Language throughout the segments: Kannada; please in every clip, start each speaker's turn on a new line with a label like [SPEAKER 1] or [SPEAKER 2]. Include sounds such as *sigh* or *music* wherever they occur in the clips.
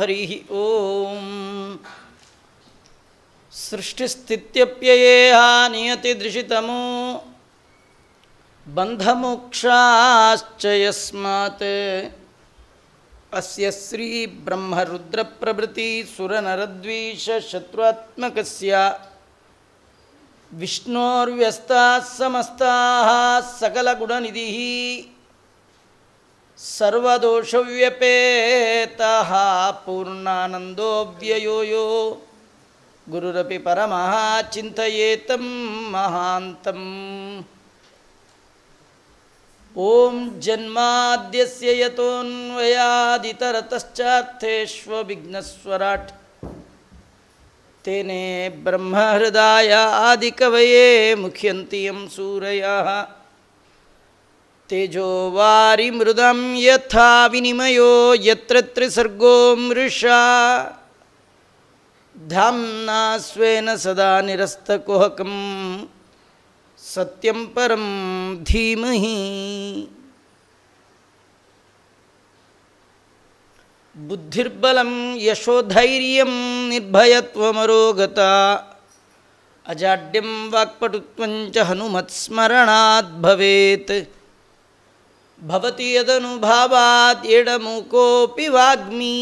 [SPEAKER 1] हरी ओ सृष्टिस्थित्यप्ययेहा नियतिदृशितमो बन्धमोक्षाश्च यस्मात् अस्य श्रीब्रह्मरुद्रप्रभृतिसुरनरद्वीषशत्रुत्मकस्य विष्णोर्व्यस्ताः समस्ताः सकलगुणनिधिः सर्वदोषव्यपेतः पूर्णानन्दोऽव्ययो यो गुरुरपि परमः चिन्तयेतं महान्तम् ॐ जन्माद्यस्य यतोऽन्वयादितरतश्चार्थेष्वभिघ्नस्वराट् तेने ब्रह्महृदाय आदिकवये मुख्यन्ति यं सूरयः तेजो वारिमृदं यथा विनिमयो यत्र त्रिसर्गो मृषा धाम्ना स्वेन सदा निरस्तकुहकं सत्यं परं धीमहि बुद्धिर्बलं यशोधैर्यं निर्भयत्वमरोगता अजाड्यं वाक्पटुत्वञ्च हनुमत्स्मरणाद्भवेत् भवति यदनुभावाद्यडमुकोऽपि वाग्मी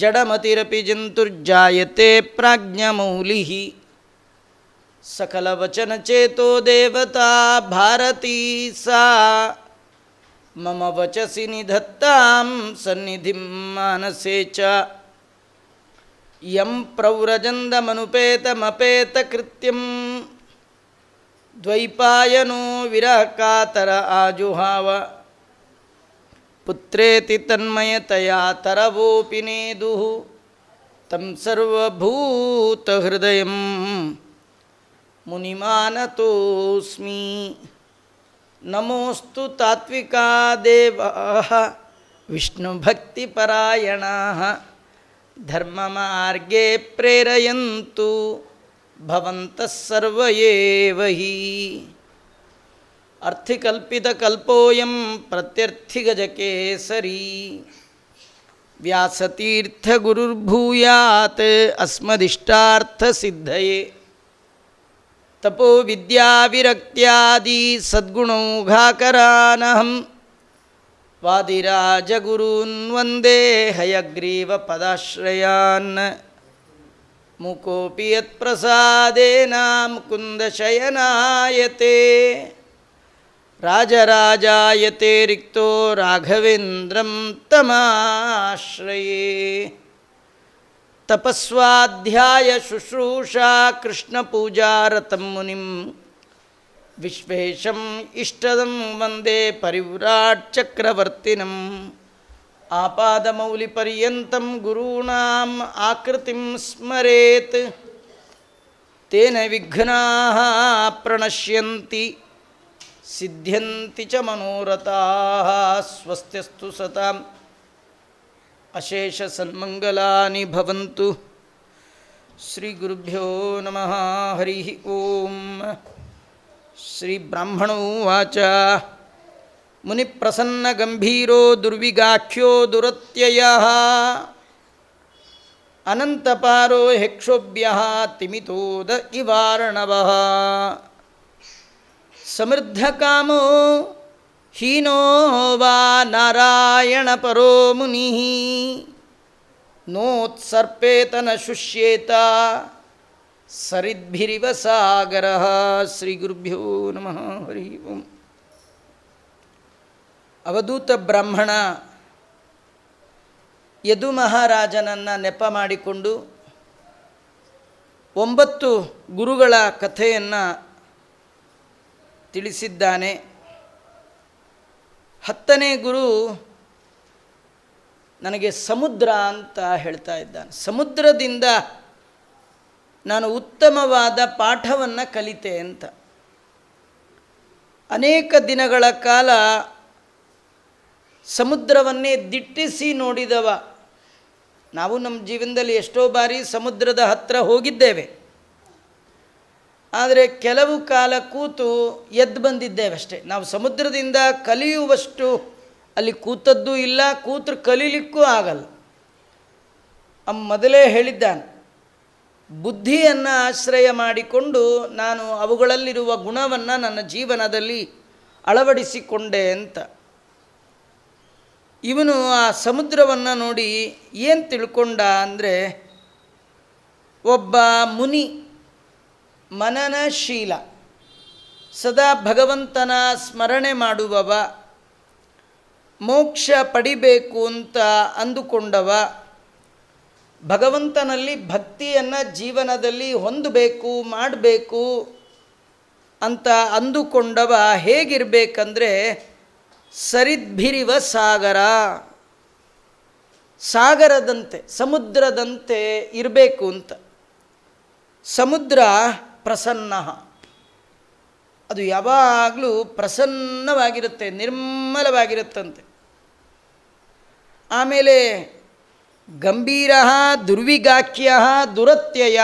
[SPEAKER 1] जडमतिरपि जन्तुर्जायते प्राज्ञमौलिः सकलवचनचेतो देवता भारती सा मम वचसि निधत्तां सन्निधिं मानसे च यं प्रव्रजन्दमनुपेतमपेतकृत्यम् द्वैपायनो विरहकातर आजुहाव पुत्रेति तन्मयतया तरवोऽपि नेदुः तं सर्वभूतहृदयं मुनिमानतोऽस्मि नमोऽस्तु तात्विका देवाः विष्णुभक्तिपरायणाः धर्ममार्गे प्रेरयन्तु भवन्तस्सर्वयेव हि अर्थिकल्पितकल्पोऽयं प्रत्यर्थिगजकेसरी व्यासतीर्थगुरुर्भूयात् अस्मदिष्टार्थसिद्धये तपो विद्याविरक्त्यादि सद्गुणौघाकरानहं वादिराजगुरून् वन्दे हयग्रीवपदाश्रयान् मुकोऽपि यत्प्रसादेनां कुन्दशयनायते राजराजायते रिक्तो राघवेन्द्रं तमाश्रये तपस्वाध्याय शुश्रूषा कृष्णपूजारतं मुनिं विश्वेशम् इष्टदं वन्दे परिव्राट्चक्रवर्तिनम् आपादमौलिपर्यन्तं गुरूणाम् आकृतिं स्मरेत् तेन विघ्नाः प्रणश्यन्ति सिद्ध्यन्ति च मनोरथाः स्वस्त्यस्तु सताम् अशेषसन्मङ्गलानि भवन्तु श्रीगुरुभ्यो नमः हरिः ॐ श्रीब्राह्मणो उवाच गंभीरो दुर्विगाख्यो दुरत्यय अनंतपारो हेक्षोभ्य तिमितोद समृद्ध कामो हीनो वा नारायणपरो मुनिः नोत्सर्पेतनशुष्येत सरिद्भिरिव सागर श्रीगुरुभ्यो नमः हरि ओम ಅವಧೂತ ಬ್ರಾಹ್ಮಣ ಯದು ಮಹಾರಾಜನನ್ನು ನೆಪ ಮಾಡಿಕೊಂಡು ಒಂಬತ್ತು ಗುರುಗಳ ಕಥೆಯನ್ನು ತಿಳಿಸಿದ್ದಾನೆ ಹತ್ತನೇ ಗುರು ನನಗೆ ಸಮುದ್ರ ಅಂತ ಹೇಳ್ತಾ ಇದ್ದಾನೆ ಸಮುದ್ರದಿಂದ ನಾನು ಉತ್ತಮವಾದ ಪಾಠವನ್ನು ಕಲಿತೆ ಅಂತ ಅನೇಕ ದಿನಗಳ ಕಾಲ ಸಮುದ್ರವನ್ನೇ ದಿಟ್ಟಿಸಿ ನೋಡಿದವ ನಾವು ನಮ್ಮ ಜೀವನದಲ್ಲಿ ಎಷ್ಟೋ ಬಾರಿ ಸಮುದ್ರದ ಹತ್ತಿರ ಹೋಗಿದ್ದೇವೆ ಆದರೆ ಕೆಲವು ಕಾಲ ಕೂತು ಎದ್ದು ಬಂದಿದ್ದೇವೆ ಅಷ್ಟೇ ನಾವು ಸಮುದ್ರದಿಂದ ಕಲಿಯುವಷ್ಟು ಅಲ್ಲಿ ಕೂತದ್ದು ಇಲ್ಲ ಕೂತರು ಕಲೀಲಿಕ್ಕೂ ಆಗಲ್ಲ ಮೊದಲೇ ಹೇಳಿದ್ದಾನೆ ಬುದ್ಧಿಯನ್ನು ಆಶ್ರಯ ಮಾಡಿಕೊಂಡು ನಾನು ಅವುಗಳಲ್ಲಿರುವ ಗುಣವನ್ನು ನನ್ನ ಜೀವನದಲ್ಲಿ ಅಳವಡಿಸಿಕೊಂಡೆ ಅಂತ ಇವನು ಆ ಸಮುದ್ರವನ್ನು ನೋಡಿ ಏನು ತಿಳ್ಕೊಂಡ ಅಂದರೆ ಒಬ್ಬ ಮುನಿ ಮನನಶೀಲ ಸದಾ ಭಗವಂತನ ಸ್ಮರಣೆ ಮಾಡುವವ ಮೋಕ್ಷ ಪಡಿಬೇಕು ಅಂತ ಅಂದುಕೊಂಡವ ಭಗವಂತನಲ್ಲಿ ಭಕ್ತಿಯನ್ನು ಜೀವನದಲ್ಲಿ ಹೊಂದಬೇಕು ಮಾಡಬೇಕು ಅಂತ ಅಂದುಕೊಂಡವ ಹೇಗಿರಬೇಕಂದ್ರೆ ಸರಿದ್ಭಿರಿವ ಸಾಗರ ಸಾಗರದಂತೆ ಸಮುದ್ರದಂತೆ ಇರಬೇಕು ಅಂತ ಸಮುದ್ರ ಪ್ರಸನ್ನ ಅದು ಯಾವಾಗಲೂ ಪ್ರಸನ್ನವಾಗಿರುತ್ತೆ ನಿರ್ಮಲವಾಗಿರುತ್ತಂತೆ ಆಮೇಲೆ ಗಂಭೀರ ದುರ್ವಿಗಾಖ್ಯ ದುರತ್ಯಯ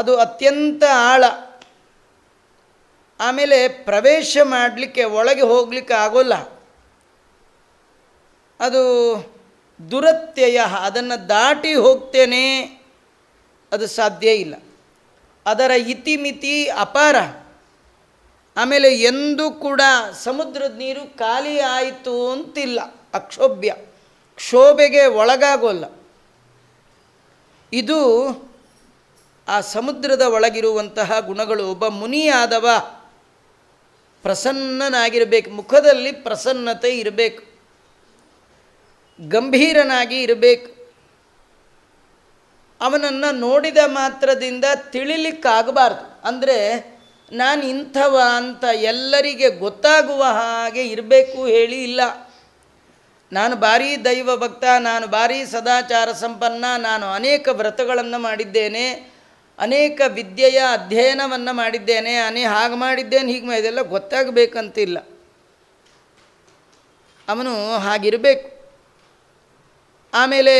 [SPEAKER 1] ಅದು ಅತ್ಯಂತ ಆಳ ಆಮೇಲೆ ಪ್ರವೇಶ ಮಾಡಲಿಕ್ಕೆ ಒಳಗೆ ಹೋಗಲಿಕ್ಕೆ ಆಗೋಲ್ಲ ಅದು ದುರತ್ಯಯ ಅದನ್ನು ದಾಟಿ ಹೋಗ್ತೇನೆ ಅದು ಸಾಧ್ಯ ಇಲ್ಲ ಅದರ ಇತಿಮಿತಿ ಅಪಾರ ಆಮೇಲೆ ಎಂದೂ ಕೂಡ ಸಮುದ್ರದ ನೀರು ಖಾಲಿ ಆಯಿತು ಅಂತಿಲ್ಲ ಅಕ್ಷೋಭ್ಯ ಕ್ಷೋಭೆಗೆ ಒಳಗಾಗೋಲ್ಲ ಇದು ಆ ಸಮುದ್ರದ ಒಳಗಿರುವಂತಹ ಗುಣಗಳು ಒಬ್ಬ ಮುನಿಯಾದವ ಪ್ರಸನ್ನನಾಗಿರಬೇಕು ಮುಖದಲ್ಲಿ ಪ್ರಸನ್ನತೆ ಇರಬೇಕು ಗಂಭೀರನಾಗಿ ಇರಬೇಕು ಅವನನ್ನು ನೋಡಿದ ಮಾತ್ರದಿಂದ ತಿಳಿಲಿಕ್ಕಾಗಬಾರ್ದು ಅಂದರೆ ನಾನು ಇಂಥವ ಅಂತ ಎಲ್ಲರಿಗೆ ಗೊತ್ತಾಗುವ ಹಾಗೆ ಇರಬೇಕು ಹೇಳಿ ಇಲ್ಲ ನಾನು ಭಾರೀ ದೈವ ಭಕ್ತ ನಾನು ಭಾರೀ ಸದಾಚಾರ ಸಂಪನ್ನ ನಾನು ಅನೇಕ ವ್ರತಗಳನ್ನು ಮಾಡಿದ್ದೇನೆ ಅನೇಕ ವಿದ್ಯೆಯ ಅಧ್ಯಯನವನ್ನು ಮಾಡಿದ್ದೇನೆ ಅನೇ ಹಾಗೆ ಮಾಡಿದ್ದೇನೆ ಹೀಗೆ ಇದೆಲ್ಲ ಗೊತ್ತಾಗಬೇಕಂತಿಲ್ಲ ಅವನು ಹಾಗಿರಬೇಕು ಆಮೇಲೆ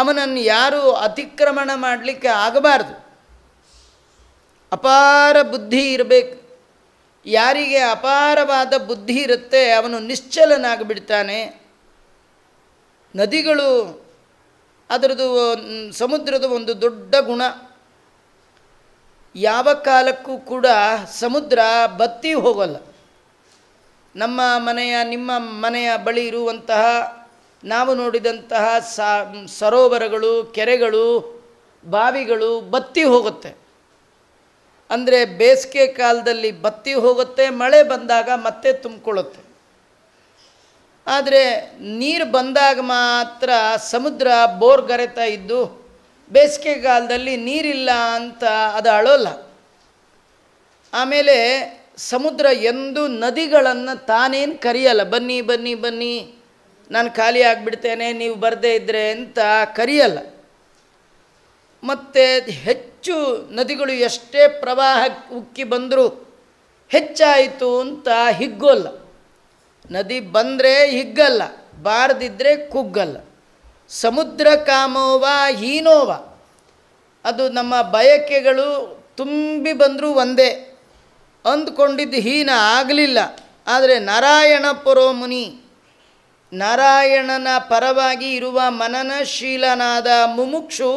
[SPEAKER 1] ಅವನನ್ನು ಯಾರು ಅತಿಕ್ರಮಣ ಮಾಡಲಿಕ್ಕೆ ಆಗಬಾರ್ದು ಅಪಾರ ಬುದ್ಧಿ ಇರಬೇಕು ಯಾರಿಗೆ ಅಪಾರವಾದ ಬುದ್ಧಿ ಇರುತ್ತೆ ಅವನು ನಿಶ್ಚಲನಾಗಿಬಿಡ್ತಾನೆ ನದಿಗಳು ಅದರದ್ದು ಸಮುದ್ರದ ಒಂದು ದೊಡ್ಡ ಗುಣ ಯಾವ ಕಾಲಕ್ಕೂ ಕೂಡ ಸಮುದ್ರ ಬತ್ತಿ ಹೋಗಲ್ಲ ನಮ್ಮ ಮನೆಯ ನಿಮ್ಮ ಮನೆಯ ಬಳಿ ಇರುವಂತಹ ನಾವು ನೋಡಿದಂತಹ ಸರೋವರಗಳು ಕೆರೆಗಳು ಬಾವಿಗಳು ಬತ್ತಿ ಹೋಗುತ್ತೆ ಅಂದರೆ ಬೇಸಿಗೆ ಕಾಲದಲ್ಲಿ ಬತ್ತಿ ಹೋಗುತ್ತೆ ಮಳೆ ಬಂದಾಗ ಮತ್ತೆ ತುಂಬಿಕೊಳ್ಳುತ್ತೆ ಆದರೆ ನೀರು ಬಂದಾಗ ಮಾತ್ರ ಸಮುದ್ರ ಗರೆತಾ ಇದ್ದು ಬೇಸಿಗೆಗಾಲದಲ್ಲಿ ನೀರಿಲ್ಲ ಅಂತ ಅದು ಅಳೋಲ್ಲ ಆಮೇಲೆ ಸಮುದ್ರ ಎಂದೂ ನದಿಗಳನ್ನು ತಾನೇನು ಕರೆಯಲ್ಲ ಬನ್ನಿ ಬನ್ನಿ ಬನ್ನಿ ನಾನು ಖಾಲಿ ಆಗಿಬಿಡ್ತೇನೆ ನೀವು ಬರದೇ ಇದ್ದರೆ ಅಂತ ಕರೆಯಲ್ಲ ಮತ್ತು ಹೆಚ್ಚು ನದಿಗಳು ಎಷ್ಟೇ ಪ್ರವಾಹ ಉಕ್ಕಿ ಬಂದರೂ ಹೆಚ್ಚಾಯಿತು ಅಂತ ಹಿಗ್ಗೋಲ್ಲ ನದಿ ಬಂದರೆ ಹಿಗ್ಗಲ್ಲ ಬಾರದಿದ್ದರೆ ಕುಗ್ಗಲ್ಲ ಸಮುದ್ರ ಕಾಮೋವ ಹೀನೋವ ಅದು ನಮ್ಮ ಬಯಕೆಗಳು ತುಂಬಿ ಬಂದರೂ ಒಂದೇ ಅಂದ್ಕೊಂಡಿದ್ದು ಹೀನ ಆಗಲಿಲ್ಲ ಆದರೆ ನಾರಾಯಣ ಪುರೋಮುನಿ ನಾರಾಯಣನ ಪರವಾಗಿ ಇರುವ ಮನನಶೀಲನಾದ ಮುಮುಕ್ಷು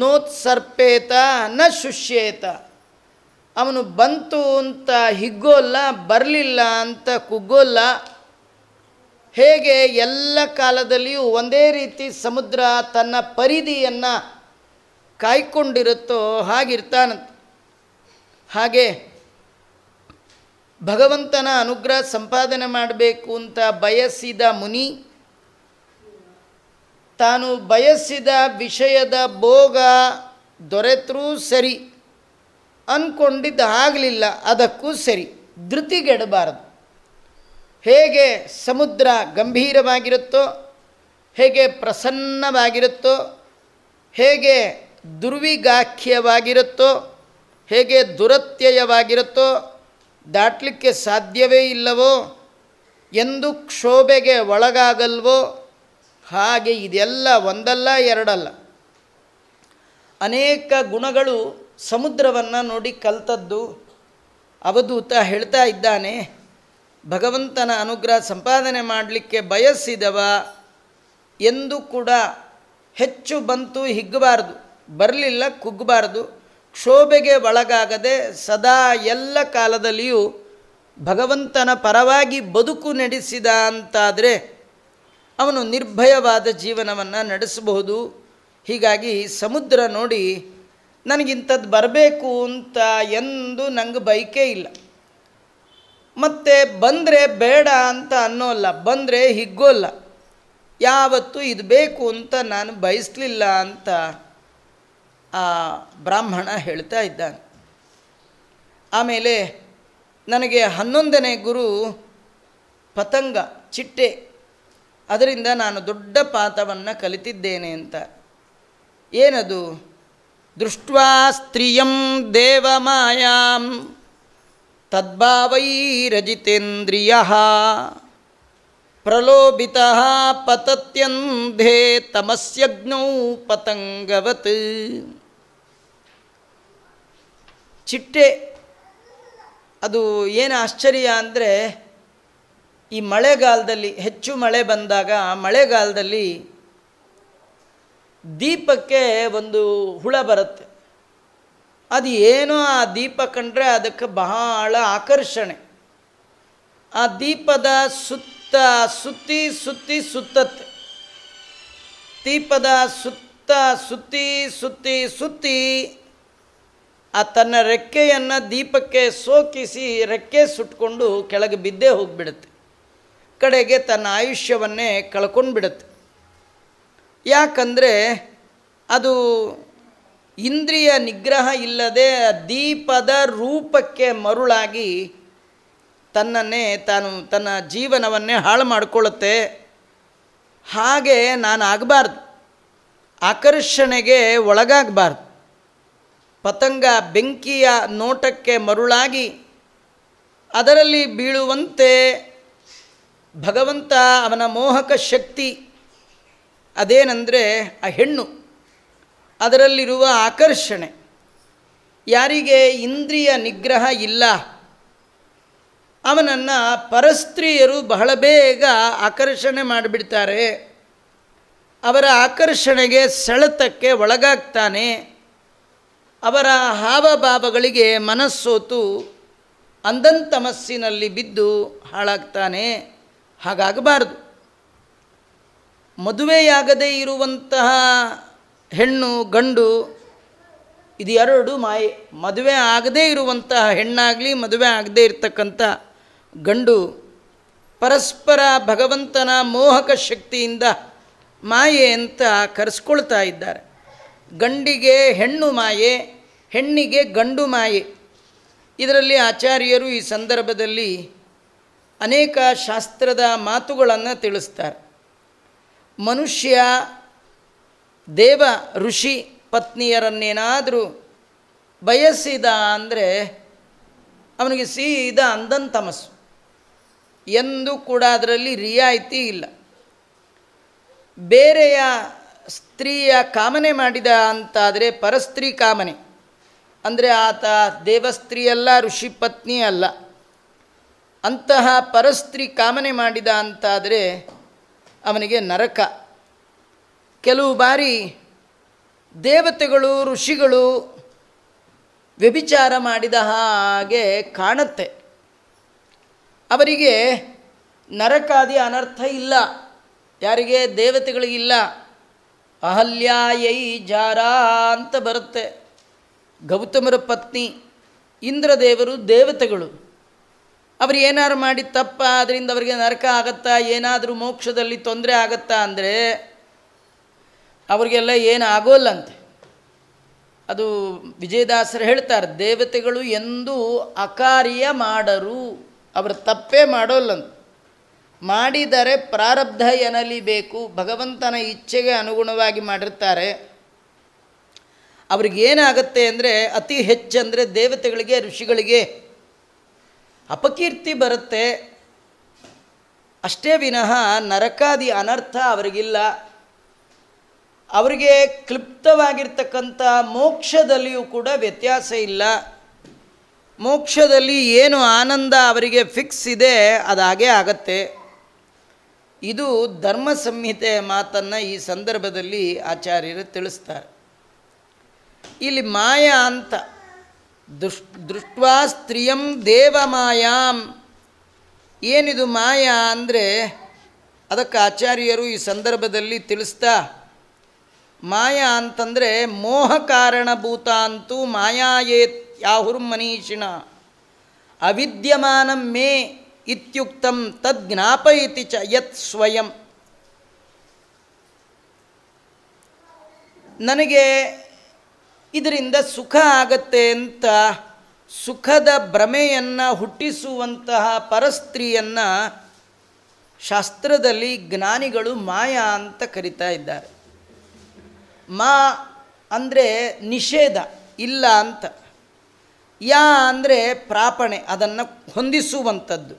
[SPEAKER 1] ನೋತ್ಸರ್ಪೇತ ನ ಶುಷ್ಯೇತ ಅವನು ಬಂತು ಅಂತ ಹಿಗ್ಗೋಲ್ಲ ಬರಲಿಲ್ಲ ಅಂತ ಕುಗ್ಗೋಲ್ಲ ಹೇಗೆ ಎಲ್ಲ ಕಾಲದಲ್ಲಿಯೂ ಒಂದೇ ರೀತಿ ಸಮುದ್ರ ತನ್ನ ಪರಿಧಿಯನ್ನು ಕಾಯ್ಕೊಂಡಿರುತ್ತೋ ಹಾಗಿರ್ತಾನಂತ ಹಾಗೆ ಭಗವಂತನ ಅನುಗ್ರಹ ಸಂಪಾದನೆ ಮಾಡಬೇಕು ಅಂತ ಬಯಸಿದ ಮುನಿ ತಾನು ಬಯಸಿದ ವಿಷಯದ ಭೋಗ ದೊರೆತರೂ ಸರಿ ಅಂದ್ಕೊಂಡಿದ್ದಾಗಲಿಲ್ಲ ಅದಕ್ಕೂ ಸರಿ ಧೃತಿಗೆಡಬಾರದು ಹೇಗೆ ಸಮುದ್ರ ಗಂಭೀರವಾಗಿರುತ್ತೋ ಹೇಗೆ ಪ್ರಸನ್ನವಾಗಿರುತ್ತೋ ಹೇಗೆ ದುರ್ವಿಗಾಖ್ಯವಾಗಿರುತ್ತೋ ಹೇಗೆ ದುರತ್ಯಯವಾಗಿರುತ್ತೋ ದಾಟಲಿಕ್ಕೆ ಸಾಧ್ಯವೇ ಇಲ್ಲವೋ ಎಂದು ಕ್ಷೋಭೆಗೆ ಒಳಗಾಗಲ್ವೋ ಹಾಗೆ ಇದೆಲ್ಲ ಒಂದಲ್ಲ ಎರಡಲ್ಲ ಅನೇಕ ಗುಣಗಳು ಸಮುದ್ರವನ್ನು ನೋಡಿ ಕಲ್ತದ್ದು ಅವಧೂತ ಹೇಳ್ತಾ ಇದ್ದಾನೆ ಭಗವಂತನ ಅನುಗ್ರಹ ಸಂಪಾದನೆ ಮಾಡಲಿಕ್ಕೆ ಬಯಸಿದವ ಎಂದು ಕೂಡ ಹೆಚ್ಚು ಬಂತು ಹಿಗ್ಗಬಾರ್ದು ಬರಲಿಲ್ಲ ಕುಗ್ಗಬಾರ್ದು ಕ್ಷೋಭೆಗೆ ಒಳಗಾಗದೆ ಸದಾ ಎಲ್ಲ ಕಾಲದಲ್ಲಿಯೂ ಭಗವಂತನ ಪರವಾಗಿ ಬದುಕು ನಡೆಸಿದ ಅಂತಾದರೆ ಅವನು ನಿರ್ಭಯವಾದ ಜೀವನವನ್ನು ನಡೆಸಬಹುದು ಹೀಗಾಗಿ ಸಮುದ್ರ ನೋಡಿ ನನಗಿಂಥದ್ದು ಬರಬೇಕು ಅಂತ ಎಂದು ನಂಗೆ ಬಯಕೆ ಇಲ್ಲ ಮತ್ತು ಬಂದರೆ ಬೇಡ ಅಂತ ಅನ್ನೋಲ್ಲ ಬಂದರೆ ಹಿಗ್ಗೋಲ್ಲ ಯಾವತ್ತು ಇದು ಬೇಕು ಅಂತ ನಾನು ಬಯಸಲಿಲ್ಲ ಅಂತ ಆ ಬ್ರಾಹ್ಮಣ ಹೇಳ್ತಾ ಇದ್ದಾನೆ ಆಮೇಲೆ ನನಗೆ ಹನ್ನೊಂದನೇ ಗುರು ಪತಂಗ ಚಿಟ್ಟೆ ಅದರಿಂದ ನಾನು ದೊಡ್ಡ ಪಾಠವನ್ನು ಕಲಿತಿದ್ದೇನೆ ಅಂತ ಏನದು ದೃಷ್ಟ ಸ್ತ್ರೀಯಂ ದೇವಮಾಯಾಂ ತದ್ಭಾವೈರಜಿತೇಂದ್ರಿಯ ಪ್ರಲೋಭಿತ ಪತತ್ಯಂಧೇ ತಮಸ್ಯಗ್ನೌ ಪತಂಗವತ್ ಚಿಟ್ಟೆ ಅದು ಏನು ಆಶ್ಚರ್ಯ ಅಂದರೆ ಈ ಮಳೆಗಾಲದಲ್ಲಿ ಹೆಚ್ಚು ಮಳೆ ಬಂದಾಗ ಮಳೆಗಾಲದಲ್ಲಿ ದೀಪಕ್ಕೆ ಒಂದು ಹುಳ ಬರುತ್ತೆ ಅದು ಏನೋ ಆ ದೀಪ ಕಂಡ್ರೆ ಅದಕ್ಕೆ ಬಹಳ ಆಕರ್ಷಣೆ ಆ ದೀಪದ ಸುತ್ತ ಸುತ್ತಿ ಸುತ್ತಿ ಸುತ್ತತ್ತೆ ದೀಪದ ಸುತ್ತ ಸುತ್ತಿ ಸುತ್ತಿ ಸುತ್ತಿ ಆ ತನ್ನ ರೆಕ್ಕೆಯನ್ನು ದೀಪಕ್ಕೆ ಸೋಕಿಸಿ ರೆಕ್ಕೆ ಸುಟ್ಕೊಂಡು ಕೆಳಗೆ ಬಿದ್ದೇ ಹೋಗಿಬಿಡುತ್ತೆ ಕಡೆಗೆ ತನ್ನ ಆಯುಷ್ಯವನ್ನೇ ಕಳ್ಕೊಂಡ್ಬಿಡುತ್ತೆ ಯಾಕಂದರೆ ಅದು ಇಂದ್ರಿಯ ನಿಗ್ರಹ ಇಲ್ಲದೆ ದೀಪದ ರೂಪಕ್ಕೆ ಮರುಳಾಗಿ ತನ್ನನ್ನೇ ತಾನು ತನ್ನ ಜೀವನವನ್ನೇ ಹಾಳು ಮಾಡಿಕೊಳ್ಳುತ್ತೆ ಹಾಗೆ ನಾನು ಆಗಬಾರ್ದು ಆಕರ್ಷಣೆಗೆ ಒಳಗಾಗಬಾರ್ದು ಪತಂಗ ಬೆಂಕಿಯ ನೋಟಕ್ಕೆ ಮರುಳಾಗಿ ಅದರಲ್ಲಿ ಬೀಳುವಂತೆ ಭಗವಂತ ಅವನ ಮೋಹಕ ಶಕ್ತಿ ಅದೇನೆಂದರೆ ಆ ಹೆಣ್ಣು ಅದರಲ್ಲಿರುವ ಆಕರ್ಷಣೆ ಯಾರಿಗೆ ಇಂದ್ರಿಯ ನಿಗ್ರಹ ಇಲ್ಲ ಅವನನ್ನು ಪರಸ್ತ್ರೀಯರು ಬಹಳ ಬೇಗ ಆಕರ್ಷಣೆ ಮಾಡಿಬಿಡ್ತಾರೆ ಅವರ ಆಕರ್ಷಣೆಗೆ ಸೆಳೆತಕ್ಕೆ ಒಳಗಾಗ್ತಾನೆ ಅವರ ಹಾವಭಾವಗಳಿಗೆ ಮನಸ್ಸೋತು ಅಂದನ್ ಬಿದ್ದು ಹಾಳಾಗ್ತಾನೆ ಹಾಗಾಗಬಾರ್ದು ಮದುವೆಯಾಗದೇ ಇರುವಂತಹ ಹೆಣ್ಣು ಗಂಡು ಇದು ಎರಡು ಮಾಯೆ ಮದುವೆ ಆಗದೇ ಇರುವಂತಹ ಹೆಣ್ಣಾಗಲಿ ಮದುವೆ ಆಗದೇ ಇರತಕ್ಕಂಥ ಗಂಡು ಪರಸ್ಪರ ಭಗವಂತನ ಮೋಹಕ ಶಕ್ತಿಯಿಂದ ಮಾಯೆ ಅಂತ ಕರೆಸ್ಕೊಳ್ತಾ ಇದ್ದಾರೆ ಗಂಡಿಗೆ ಹೆಣ್ಣು ಮಾಯೆ ಹೆಣ್ಣಿಗೆ ಗಂಡು ಮಾಯೆ ಇದರಲ್ಲಿ ಆಚಾರ್ಯರು ಈ ಸಂದರ್ಭದಲ್ಲಿ ಅನೇಕ ಶಾಸ್ತ್ರದ ಮಾತುಗಳನ್ನು ತಿಳಿಸ್ತಾರೆ ಮನುಷ್ಯ ದೇವ ಋಷಿ ಪತ್ನಿಯರನ್ನೇನಾದರೂ ಬಯಸಿದ ಅಂದರೆ ಅವನಿಗೆ ಸೀದ ಅಂದನ್ ತಮಸ್ಸು ಎಂದು ಕೂಡ ಅದರಲ್ಲಿ ರಿಯಾಯಿತಿ ಇಲ್ಲ ಬೇರೆಯ ಸ್ತ್ರೀಯ ಕಾಮನೆ ಮಾಡಿದ ಅಂತಾದರೆ ಪರಸ್ತ್ರೀ ಕಾಮನೆ ಅಂದರೆ ಆತ ದೇವಸ್ತ್ರೀಯಲ್ಲ ಋಷಿ ಪತ್ನಿ ಅಲ್ಲ ಅಂತಹ ಪರಸ್ತ್ರೀ ಕಾಮನೆ ಮಾಡಿದ ಅಂತಾದರೆ ಅವನಿಗೆ ನರಕ ಕೆಲವು ಬಾರಿ ದೇವತೆಗಳು ಋಷಿಗಳು ವ್ಯಭಿಚಾರ ಮಾಡಿದ ಹಾಗೆ ಕಾಣುತ್ತೆ ಅವರಿಗೆ ನರಕಾದಿ ಅನರ್ಥ ಇಲ್ಲ ಯಾರಿಗೆ ದೇವತೆಗಳಿಗಿಲ್ಲ ಅಹಲ್ಯಾಯೈ ಜಾರ ಅಂತ ಬರುತ್ತೆ ಗೌತಮರ ಪತ್ನಿ ಇಂದ್ರದೇವರು ದೇವತೆಗಳು ಅವರು ಏನಾರು ಮಾಡಿ ತಪ್ಪ ಅದರಿಂದ ಅವರಿಗೆ ನರಕ ಆಗತ್ತಾ ಏನಾದರೂ ಮೋಕ್ಷದಲ್ಲಿ ತೊಂದರೆ ಆಗತ್ತಾ ಅಂದರೆ ಅವರಿಗೆಲ್ಲ ಏನು ಆಗೋಲ್ಲಂತೆ ಅದು ವಿಜಯದಾಸರು ಹೇಳ್ತಾರೆ ದೇವತೆಗಳು ಎಂದು ಅಕಾರ್ಯ ಮಾಡರು ಅವರು ತಪ್ಪೇ ಮಾಡೋಲ್ಲಂತ ಮಾಡಿದರೆ ಪ್ರಾರಬ್ಧ ಎನಲಿಬೇಕು ಭಗವಂತನ ಇಚ್ಛೆಗೆ ಅನುಗುಣವಾಗಿ ಮಾಡಿರ್ತಾರೆ ಅವ್ರಿಗೇನಾಗತ್ತೆ ಅಂದರೆ ಅತಿ ಹೆಚ್ಚಂದರೆ ದೇವತೆಗಳಿಗೆ ಋಷಿಗಳಿಗೆ ಅಪಕೀರ್ತಿ ಬರುತ್ತೆ ಅಷ್ಟೇ ವಿನಃ ನರಕಾದಿ ಅನರ್ಥ ಅವರಿಗಿಲ್ಲ ಅವರಿಗೆ ಕ್ಲಿಪ್ತವಾಗಿರ್ತಕ್ಕಂಥ ಮೋಕ್ಷದಲ್ಲಿಯೂ ಕೂಡ ವ್ಯತ್ಯಾಸ ಇಲ್ಲ ಮೋಕ್ಷದಲ್ಲಿ ಏನು ಆನಂದ ಅವರಿಗೆ ಫಿಕ್ಸ್ ಇದೆ ಅದಾಗೇ ಆಗತ್ತೆ ಇದು ಧರ್ಮ ಸಂಹಿತೆಯ ಮಾತನ್ನು ಈ ಸಂದರ್ಭದಲ್ಲಿ ಆಚಾರ್ಯರು ತಿಳಿಸ್ತಾರೆ ಇಲ್ಲಿ ಮಾಯಾ ಅಂತ ದೃಷ್ ದೃಷ್ಟ್ವಾ ಸ್ತ್ರೀಯಂ ಮಾಯಾಂ ಏನಿದು ಮಾಯಾ ಅಂದರೆ ಅದಕ್ಕೆ ಆಚಾರ್ಯರು ಈ ಸಂದರ್ಭದಲ್ಲಿ ತಿಳಿಸ್ತಾ ಮಾಯಾ ಅಂತಂದರೆ ಮೋಹ ಕಾರಣಭೂತ ಅಂತೂ ಏತ್ ಯಾಹುರ್ ಮನೀಷಿಣ ಅವಿದ್ಯಮಾನಂ ಮೇ ಇತ್ಯುಕ್ತಂ ತದ್ ಜ್ಞಾಪಯತಿ ಚ ಯತ್ ಸ್ವಯಂ ನನಗೆ ಇದರಿಂದ ಸುಖ ಆಗತ್ತೆ ಅಂತ ಸುಖದ ಭ್ರಮೆಯನ್ನು ಹುಟ್ಟಿಸುವಂತಹ ಪರಸ್ತ್ರೀಯನ್ನು ಶಾಸ್ತ್ರದಲ್ಲಿ ಜ್ಞಾನಿಗಳು ಮಾಯಾ ಅಂತ ಕರಿತಾ ಇದ್ದಾರೆ ಮಾ ಅಂದರೆ ನಿಷೇಧ ಇಲ್ಲ ಅಂತ ಯಾ ಅಂದರೆ ಪ್ರಾಪಣೆ ಅದನ್ನು ಹೊಂದಿಸುವಂಥದ್ದು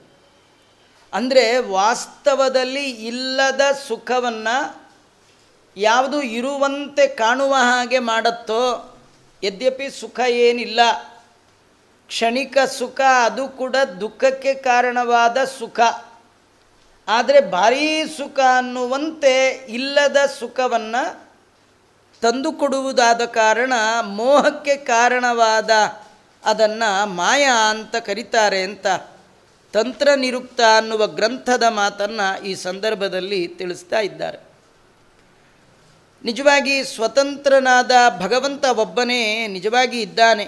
[SPEAKER 1] ಅಂದರೆ ವಾಸ್ತವದಲ್ಲಿ ಇಲ್ಲದ ಸುಖವನ್ನು ಯಾವುದು ಇರುವಂತೆ ಕಾಣುವ ಹಾಗೆ ಮಾಡುತ್ತೋ ಯದ್ಯಪಿ ಸುಖ ಏನಿಲ್ಲ ಕ್ಷಣಿಕ ಸುಖ ಅದು ಕೂಡ ದುಃಖಕ್ಕೆ ಕಾರಣವಾದ ಸುಖ ಆದರೆ ಭಾರೀ ಸುಖ ಅನ್ನುವಂತೆ ಇಲ್ಲದ ಸುಖವನ್ನು ತಂದುಕೊಡುವುದಾದ ಕಾರಣ ಮೋಹಕ್ಕೆ ಕಾರಣವಾದ ಅದನ್ನು ಮಾಯಾ ಅಂತ ಕರೀತಾರೆ ಅಂತ ತಂತ್ರ ನಿರುಕ್ತ ಅನ್ನುವ ಗ್ರಂಥದ ಮಾತನ್ನು ಈ ಸಂದರ್ಭದಲ್ಲಿ ತಿಳಿಸ್ತಾ ಇದ್ದಾರೆ ನಿಜವಾಗಿ ಸ್ವತಂತ್ರನಾದ ಭಗವಂತ ಒಬ್ಬನೇ ನಿಜವಾಗಿ ಇದ್ದಾನೆ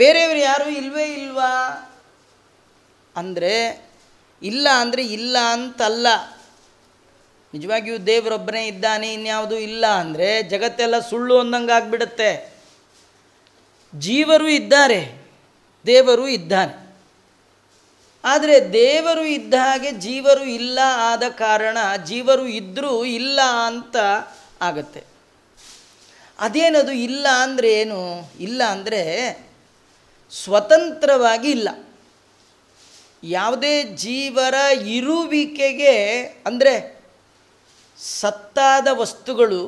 [SPEAKER 1] ಬೇರೆಯವರು ಯಾರೂ ಇಲ್ವೇ ಇಲ್ವಾ ಅಂದರೆ ಇಲ್ಲ ಅಂದರೆ ಇಲ್ಲ ಅಂತಲ್ಲ ನಿಜವಾಗಿಯೂ ದೇವರೊಬ್ಬನೇ ಇದ್ದಾನೆ ಇನ್ಯಾವುದೂ ಇಲ್ಲ ಅಂದರೆ ಜಗತ್ತೆಲ್ಲ ಸುಳ್ಳು ಅಂದಂಗೆ ಆಗಿಬಿಡುತ್ತೆ ಜೀವರು ಇದ್ದಾರೆ ದೇವರು ಇದ್ದಾನೆ ಆದರೆ ದೇವರು ಇದ್ದ ಹಾಗೆ ಜೀವರು ಇಲ್ಲ ಆದ ಕಾರಣ ಜೀವರು ಇದ್ದರೂ ಇಲ್ಲ ಅಂತ ಆಗತ್ತೆ ಅದೇನದು ಇಲ್ಲ ಅಂದರೆ ಏನು ಇಲ್ಲ ಅಂದರೆ ಸ್ವತಂತ್ರವಾಗಿ ಇಲ್ಲ ಯಾವುದೇ ಜೀವರ ಇರುವಿಕೆಗೆ ಅಂದರೆ ಸತ್ತಾದ ವಸ್ತುಗಳು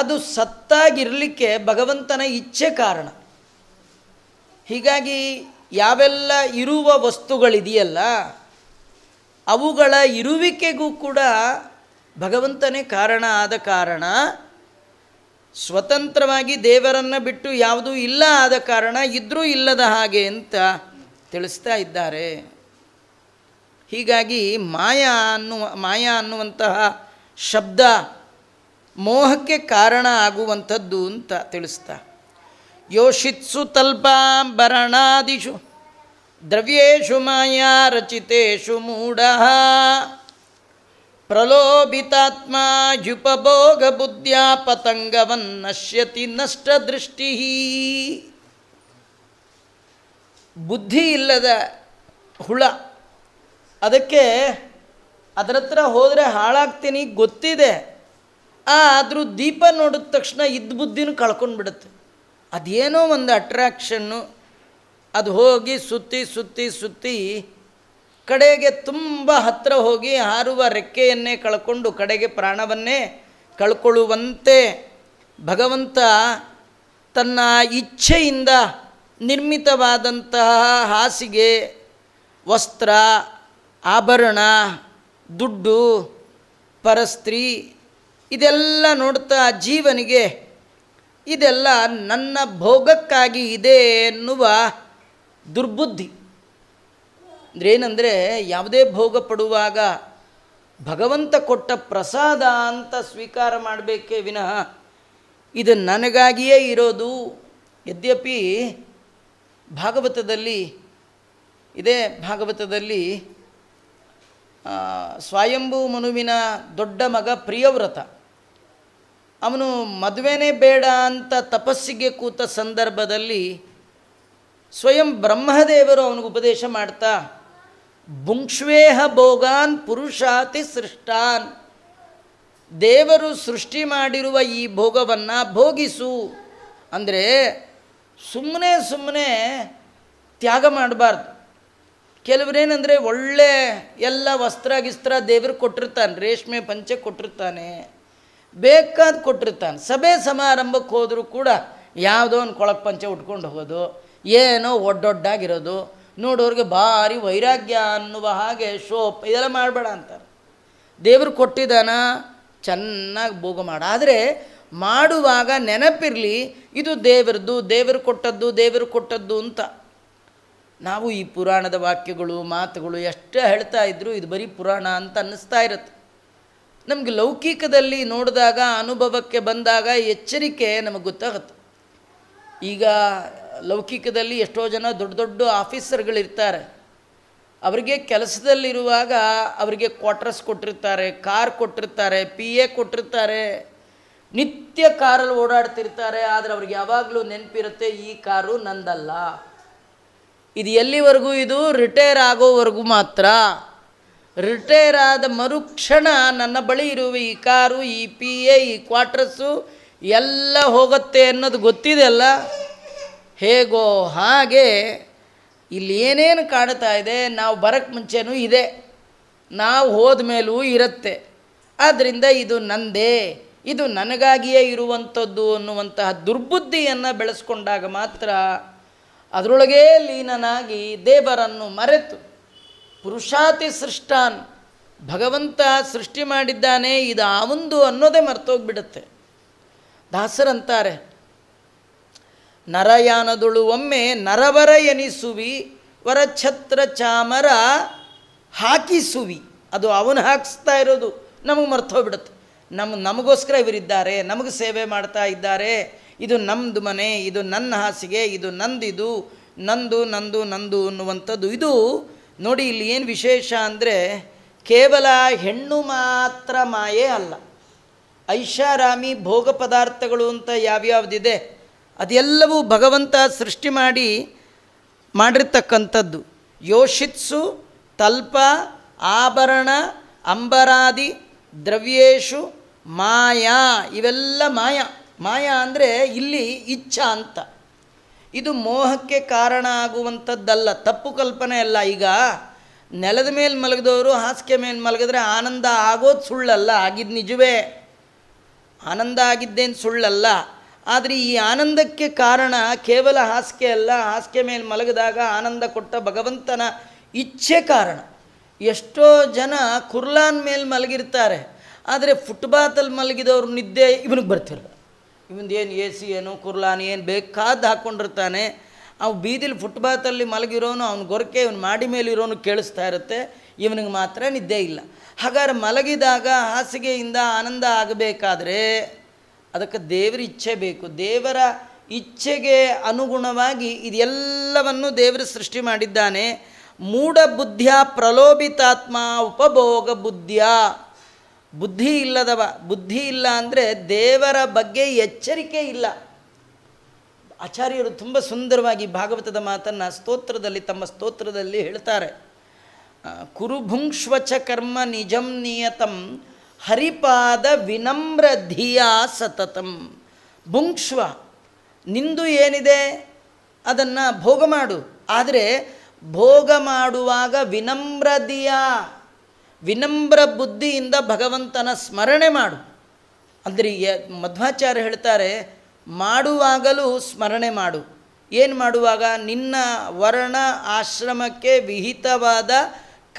[SPEAKER 1] ಅದು ಸತ್ತಾಗಿರಲಿಕ್ಕೆ ಭಗವಂತನ ಇಚ್ಛೆ ಕಾರಣ ಹೀಗಾಗಿ ಯಾವೆಲ್ಲ ಇರುವ ವಸ್ತುಗಳಿದೆಯಲ್ಲ ಅವುಗಳ ಇರುವಿಕೆಗೂ ಕೂಡ ಭಗವಂತನೇ ಕಾರಣ ಆದ ಕಾರಣ ಸ್ವತಂತ್ರವಾಗಿ ದೇವರನ್ನು ಬಿಟ್ಟು ಯಾವುದೂ ಇಲ್ಲ ಆದ ಕಾರಣ ಇದ್ದರೂ ಇಲ್ಲದ ಹಾಗೆ ಅಂತ ತಿಳಿಸ್ತಾ ಇದ್ದಾರೆ ಹೀಗಾಗಿ ಮಾಯಾ ಅನ್ನುವ ಮಾಯಾ ಅನ್ನುವಂತಹ ಶಬ್ದ ಮೋಹಕ್ಕೆ ಕಾರಣ ಆಗುವಂಥದ್ದು ಅಂತ ತಿಳಿಸ್ತಾ ಯೋಷಿತ್ಸು ತಲ್ಪಾಂಬರಣಾದಿಷು ದ್ರವ್ಯೇಶು ಮಾಯಾ ರಚಿತೇಶು ಮೂಢ ಪ್ರಲೋಭಿತಾತ್ಮ ಜುಪಭೋಗ ಬುದ್ಧ ಪತಂಗವನ್ನಶ್ಯತಿ ದೃಷ್ಟಿ ಬುದ್ಧಿ ಇಲ್ಲದ ಹುಳ ಅದಕ್ಕೆ ಅದರ ಹತ್ರ ಹೋದರೆ ಹಾಳಾಗ್ತೀನಿ ಗೊತ್ತಿದೆ ಆದರೂ ದೀಪ ನೋಡಿದ ತಕ್ಷಣ ಇದ್ದ ಬುದ್ಧಿನೂ ಕಳ್ಕೊಂಡು ಬಿಡುತ್ತೆ ಅದೇನೋ ಒಂದು ಅಟ್ರ್ಯಾಕ್ಷನ್ನು ಅದು ಹೋಗಿ ಸುತ್ತಿ ಸುತ್ತಿ ಸುತ್ತಿ ಕಡೆಗೆ ತುಂಬ ಹತ್ತಿರ ಹೋಗಿ ಹಾರುವ ರೆಕ್ಕೆಯನ್ನೇ ಕಳ್ಕೊಂಡು ಕಡೆಗೆ ಪ್ರಾಣವನ್ನೇ ಕಳ್ಕೊಳ್ಳುವಂತೆ ಭಗವಂತ ತನ್ನ ಇಚ್ಛೆಯಿಂದ ನಿರ್ಮಿತವಾದಂತಹ ಹಾಸಿಗೆ ವಸ್ತ್ರ ಆಭರಣ ದುಡ್ಡು ಪರಸ್ತ್ರೀ ಇದೆಲ್ಲ ನೋಡ್ತಾ ಜೀವನಿಗೆ ಇದೆಲ್ಲ ನನ್ನ ಭೋಗಕ್ಕಾಗಿ ಇದೆ ಎನ್ನುವ ದುರ್ಬುದ್ಧಿ ಅಂದರೆ ಏನಂದರೆ ಯಾವುದೇ ಭೋಗ ಪಡುವಾಗ ಭಗವಂತ ಕೊಟ್ಟ ಪ್ರಸಾದ ಅಂತ ಸ್ವೀಕಾರ ಮಾಡಬೇಕೇ ವಿನಃ ಇದು ನನಗಾಗಿಯೇ ಇರೋದು ಯದ್ಯಪಿ ಭಾಗವತದಲ್ಲಿ ಇದೇ ಭಾಗವತದಲ್ಲಿ ಸ್ವಯಂಭು ಮನುವಿನ ದೊಡ್ಡ ಮಗ ಪ್ರಿಯವ್ರತ ಅವನು ಮದುವೆನೇ ಬೇಡ ಅಂತ ತಪಸ್ಸಿಗೆ ಕೂತ ಸಂದರ್ಭದಲ್ಲಿ ಸ್ವಯಂ ಬ್ರಹ್ಮದೇವರು ಅವನಿಗೆ ಉಪದೇಶ ಮಾಡ್ತಾ ಬುಂಕ್ಷ್ವೇಹ ಭೋಗಾನ್ ಪುರುಷಾತಿ ಸೃಷ್ಟಾನ್ ದೇವರು ಸೃಷ್ಟಿ ಮಾಡಿರುವ ಈ ಭೋಗವನ್ನು ಭೋಗಿಸು ಅಂದರೆ ಸುಮ್ಮನೆ ಸುಮ್ಮನೆ ತ್ಯಾಗ ಮಾಡಬಾರ್ದು ಕೆಲವರೇನಂದರೆ ಒಳ್ಳೆ ಎಲ್ಲ ವಸ್ತ್ರ ಗಿಸ್ತ್ರ ದೇವ್ರಿಗೆ ಕೊಟ್ಟಿರ್ತಾನೆ ರೇಷ್ಮೆ ಪಂಚೆ ಕೊಟ್ಟಿರ್ತಾನೆ ಬೇಕಾದ ಕೊಟ್ಟಿರ್ತಾನೆ ಸಭೆ ಸಮಾರಂಭಕ್ಕೆ ಹೋದರೂ ಕೂಡ ಯಾವುದೋ ಒಂದು ಕೊಳಕ್ ಪಂಚೆ ಉಟ್ಕೊಂಡು ಹೋಗೋದು ಏನೋ ಒಡ್ಡೊಡ್ಡಾಗಿರೋದು ನೋಡೋರಿಗೆ ಭಾರಿ ವೈರಾಗ್ಯ ಅನ್ನುವ ಹಾಗೆ ಶೋಪ್ ಇದೆಲ್ಲ ಮಾಡಬೇಡ ಅಂತಾರೆ ದೇವರು ಕೊಟ್ಟಿದ್ದಾನ ಚೆನ್ನಾಗಿ ಭೋಗ ಮಾಡ ಆದರೆ ಮಾಡುವಾಗ ನೆನಪಿರಲಿ ಇದು ದೇವ್ರದ್ದು ದೇವರು ಕೊಟ್ಟದ್ದು ದೇವರು ಕೊಟ್ಟದ್ದು ಅಂತ ನಾವು ಈ ಪುರಾಣದ ವಾಕ್ಯಗಳು ಮಾತುಗಳು ಎಷ್ಟೇ ಹೇಳ್ತಾ ಇದ್ದರೂ ಇದು ಬರೀ ಪುರಾಣ ಅಂತ ಅನ್ನಿಸ್ತಾ ಇರುತ್ತೆ ನಮಗೆ ಲೌಕಿಕದಲ್ಲಿ ನೋಡಿದಾಗ ಅನುಭವಕ್ಕೆ ಬಂದಾಗ ಎಚ್ಚರಿಕೆ ನಮಗೆ ಗೊತ್ತಾಗುತ್ತೆ ಈಗ ಲೌಕಿಕದಲ್ಲಿ ಎಷ್ಟೋ ಜನ ದೊಡ್ಡ ದೊಡ್ಡ ಆಫೀಸರ್ಗಳಿರ್ತಾರೆ ಅವರಿಗೆ ಕೆಲಸದಲ್ಲಿರುವಾಗ ಅವರಿಗೆ ಕ್ವಾರ್ಟರ್ಸ್ ಕೊಟ್ಟಿರ್ತಾರೆ ಕಾರ್ ಕೊಟ್ಟಿರ್ತಾರೆ ಪಿ ಎ ಕೊಟ್ಟಿರ್ತಾರೆ ನಿತ್ಯ ಕಾರಲ್ಲಿ ಓಡಾಡ್ತಿರ್ತಾರೆ ಆದರೆ ಅವ್ರಿಗೆ ಯಾವಾಗಲೂ ನೆನಪಿರುತ್ತೆ ಈ ಕಾರು ನಂದಲ್ಲ ಇದು ಎಲ್ಲಿವರೆಗೂ ಇದು ರಿಟೈರ್ ಆಗೋವರೆಗೂ ಮಾತ್ರ ರಿಟೈರ್ ಆದ ಮರುಕ್ಷಣ ನನ್ನ ಬಳಿ ಇರುವ ಈ ಕಾರು ಈ ಪಿ ಎ ಈ ಕ್ವಾರ್ಟರ್ಸು ಎಲ್ಲ ಹೋಗುತ್ತೆ ಅನ್ನೋದು ಗೊತ್ತಿದೆಯಲ್ಲ ಹೇಗೋ ಹಾಗೆ ಇಲ್ಲಿ ಏನೇನು ಕಾಣ್ತಾ ಇದೆ ನಾವು ಬರಕ್ಕೆ ಮುಂಚೆನೂ ಇದೆ ನಾವು ಹೋದ ಮೇಲೂ ಇರುತ್ತೆ ಆದ್ದರಿಂದ ಇದು ನಂದೇ ಇದು ನನಗಾಗಿಯೇ ಇರುವಂಥದ್ದು ಅನ್ನುವಂತಹ ದುರ್ಬುದ್ಧಿಯನ್ನು ಬೆಳೆಸ್ಕೊಂಡಾಗ ಮಾತ್ರ ಅದರೊಳಗೇ ಲೀನನಾಗಿ ದೇವರನ್ನು ಮರೆತು ಪುರುಷಾತಿ ಸೃಷ್ಟಾನ್ ಭಗವಂತ ಸೃಷ್ಟಿ ಮಾಡಿದ್ದಾನೆ ಇದು ಆ ಅನ್ನೋದೇ ಮರ್ತೋಗ್ಬಿಡುತ್ತೆ ದಾಸರಂತಾರೆ ನರಯಾನದುಳು ಒಮ್ಮೆ ನರವರ ಎನಿಸುವಿ ವರಛತ್ರ ಚಾಮರ ಹಾಕಿಸುವಿ ಅದು ಅವನು ಹಾಕಿಸ್ತಾ ಇರೋದು ನಮಗೆ ಮರ್ತೋಗ್ಬಿಡುತ್ತೆ ನಮ್ಮ ನಮಗೋಸ್ಕರ ಇವರಿದ್ದಾರೆ ನಮಗೆ ಸೇವೆ ಮಾಡ್ತಾ ಇದ್ದಾರೆ ಇದು ನಮ್ಮದು ಮನೆ ಇದು ನನ್ನ ಹಾಸಿಗೆ ಇದು ನಂದಿದು ನಂದು ನಂದು ನಂದು ಅನ್ನುವಂಥದ್ದು ಇದು ನೋಡಿ ಇಲ್ಲಿ ಏನು ವಿಶೇಷ ಅಂದರೆ ಕೇವಲ ಹೆಣ್ಣು ಮಾತ್ರ ಮಾಯೇ ಅಲ್ಲ ಐಷಾರಾಮಿ ಭೋಗ ಪದಾರ್ಥಗಳು ಅಂತ ಯಾವ್ಯಾವ್ದಿದೆ ಅದೆಲ್ಲವೂ ಭಗವಂತ ಸೃಷ್ಟಿ ಮಾಡಿ ಮಾಡಿರ್ತಕ್ಕಂಥದ್ದು ಯೋಷಿತ್ಸು ತಲ್ಪ ಆಭರಣ ಅಂಬರಾದಿ ದ್ರವ್ಯೇಶು ಮಾಯಾ ಇವೆಲ್ಲ ಮಾಯಾ ಮಾಯಾ ಅಂದರೆ ಇಲ್ಲಿ ಇಚ್ಛ ಅಂತ ಇದು ಮೋಹಕ್ಕೆ ಕಾರಣ ಆಗುವಂಥದ್ದಲ್ಲ ತಪ್ಪು ಕಲ್ಪನೆ ಅಲ್ಲ ಈಗ ನೆಲದ ಮೇಲೆ ಮಲಗಿದವರು ಹಾಸಿಗೆ ಮೇಲೆ ಮಲಗಿದ್ರೆ ಆನಂದ ಆಗೋದು ಸುಳ್ಳಲ್ಲ ಆಗಿದ್ದು ನಿಜವೇ ಆನಂದ ಆಗಿದ್ದೇನು ಸುಳ್ಳಲ್ಲ ಆದರೆ ಈ ಆನಂದಕ್ಕೆ ಕಾರಣ ಕೇವಲ ಹಾಸಿಗೆ ಅಲ್ಲ ಹಾಸಿಗೆ ಮೇಲೆ ಮಲಗಿದಾಗ ಆನಂದ ಕೊಟ್ಟ ಭಗವಂತನ ಇಚ್ಛೆ ಕಾರಣ ಎಷ್ಟೋ ಜನ ಕುರ್ಲಾನ್ ಮೇಲೆ ಮಲಗಿರ್ತಾರೆ ಆದರೆ ಫುಟ್ಬಾತಲ್ಲಿ ಮಲಗಿದವರು ನಿದ್ದೆ ಇವನಿಗೆ ಬರ್ತಿರಲ್ಲ ಇವನದ್ದು ಏನು ಎ ಸಿ ಏನು ಕುರ್ಲಾನಿ ಏನು ಬೇಕಾದ ಹಾಕ್ಕೊಂಡಿರ್ತಾನೆ ಅವು ಬೀದಿಲಿ ಫುಟ್ಬಾತಲ್ಲಿ ಮಲಗಿರೋನು ಅವ್ನ ಗೊರಕೆ ಇವನು ಮಾಡಿ ಮೇಲಿರೋನು ಕೇಳಿಸ್ತಾ ಇರುತ್ತೆ ಇವನಿಗೆ ಮಾತ್ರ ನಿದ್ದೆ ಇಲ್ಲ ಹಾಗಾದ್ರೆ ಮಲಗಿದಾಗ ಹಾಸಿಗೆಯಿಂದ ಆನಂದ ಆಗಬೇಕಾದ್ರೆ ಅದಕ್ಕೆ ದೇವರ ಇಚ್ಛೆ ಬೇಕು ದೇವರ ಇಚ್ಛೆಗೆ ಅನುಗುಣವಾಗಿ ಇದೆಲ್ಲವನ್ನು ದೇವರು ಸೃಷ್ಟಿ ಮಾಡಿದ್ದಾನೆ ಮೂಢ ಬುದ್ಧಿಯ ಪ್ರಲೋಭಿತಾತ್ಮ ಉಪಭೋಗ ಬುದ್ಧಿಯ ಬುದ್ಧಿ ಇಲ್ಲದವ ಬುದ್ಧಿ ಇಲ್ಲ ಅಂದರೆ ದೇವರ ಬಗ್ಗೆ ಎಚ್ಚರಿಕೆ ಇಲ್ಲ ಆಚಾರ್ಯರು ತುಂಬ ಸುಂದರವಾಗಿ ಭಾಗವತದ ಮಾತನ್ನು ಸ್ತೋತ್ರದಲ್ಲಿ ತಮ್ಮ ಸ್ತೋತ್ರದಲ್ಲಿ ಹೇಳ್ತಾರೆ ಕುರುಭುಂಕ್ಷ್ವಚ ಕರ್ಮ ನಿಜಂ ನಿಯತಂ ಹರಿಪಾದ ವಿನಮ್ರ ಧಿಯಾ ಸತತಂ ಭುಂಕ್ಷ್ವ ನಿಂದು ಏನಿದೆ ಅದನ್ನು ಭೋಗ ಮಾಡು ಆದರೆ ಭೋಗ ಮಾಡುವಾಗ ವಿನಮ್ರಧಿಯಾ ವಿನಮ್ರ ಬುದ್ಧಿಯಿಂದ ಭಗವಂತನ ಸ್ಮರಣೆ ಮಾಡು ಅಂದರೆ ಮಧ್ವಾಚಾರ್ಯ ಹೇಳ್ತಾರೆ ಮಾಡುವಾಗಲೂ ಸ್ಮರಣೆ ಮಾಡು ಏನು ಮಾಡುವಾಗ ನಿನ್ನ ವರ್ಣ ಆಶ್ರಮಕ್ಕೆ ವಿಹಿತವಾದ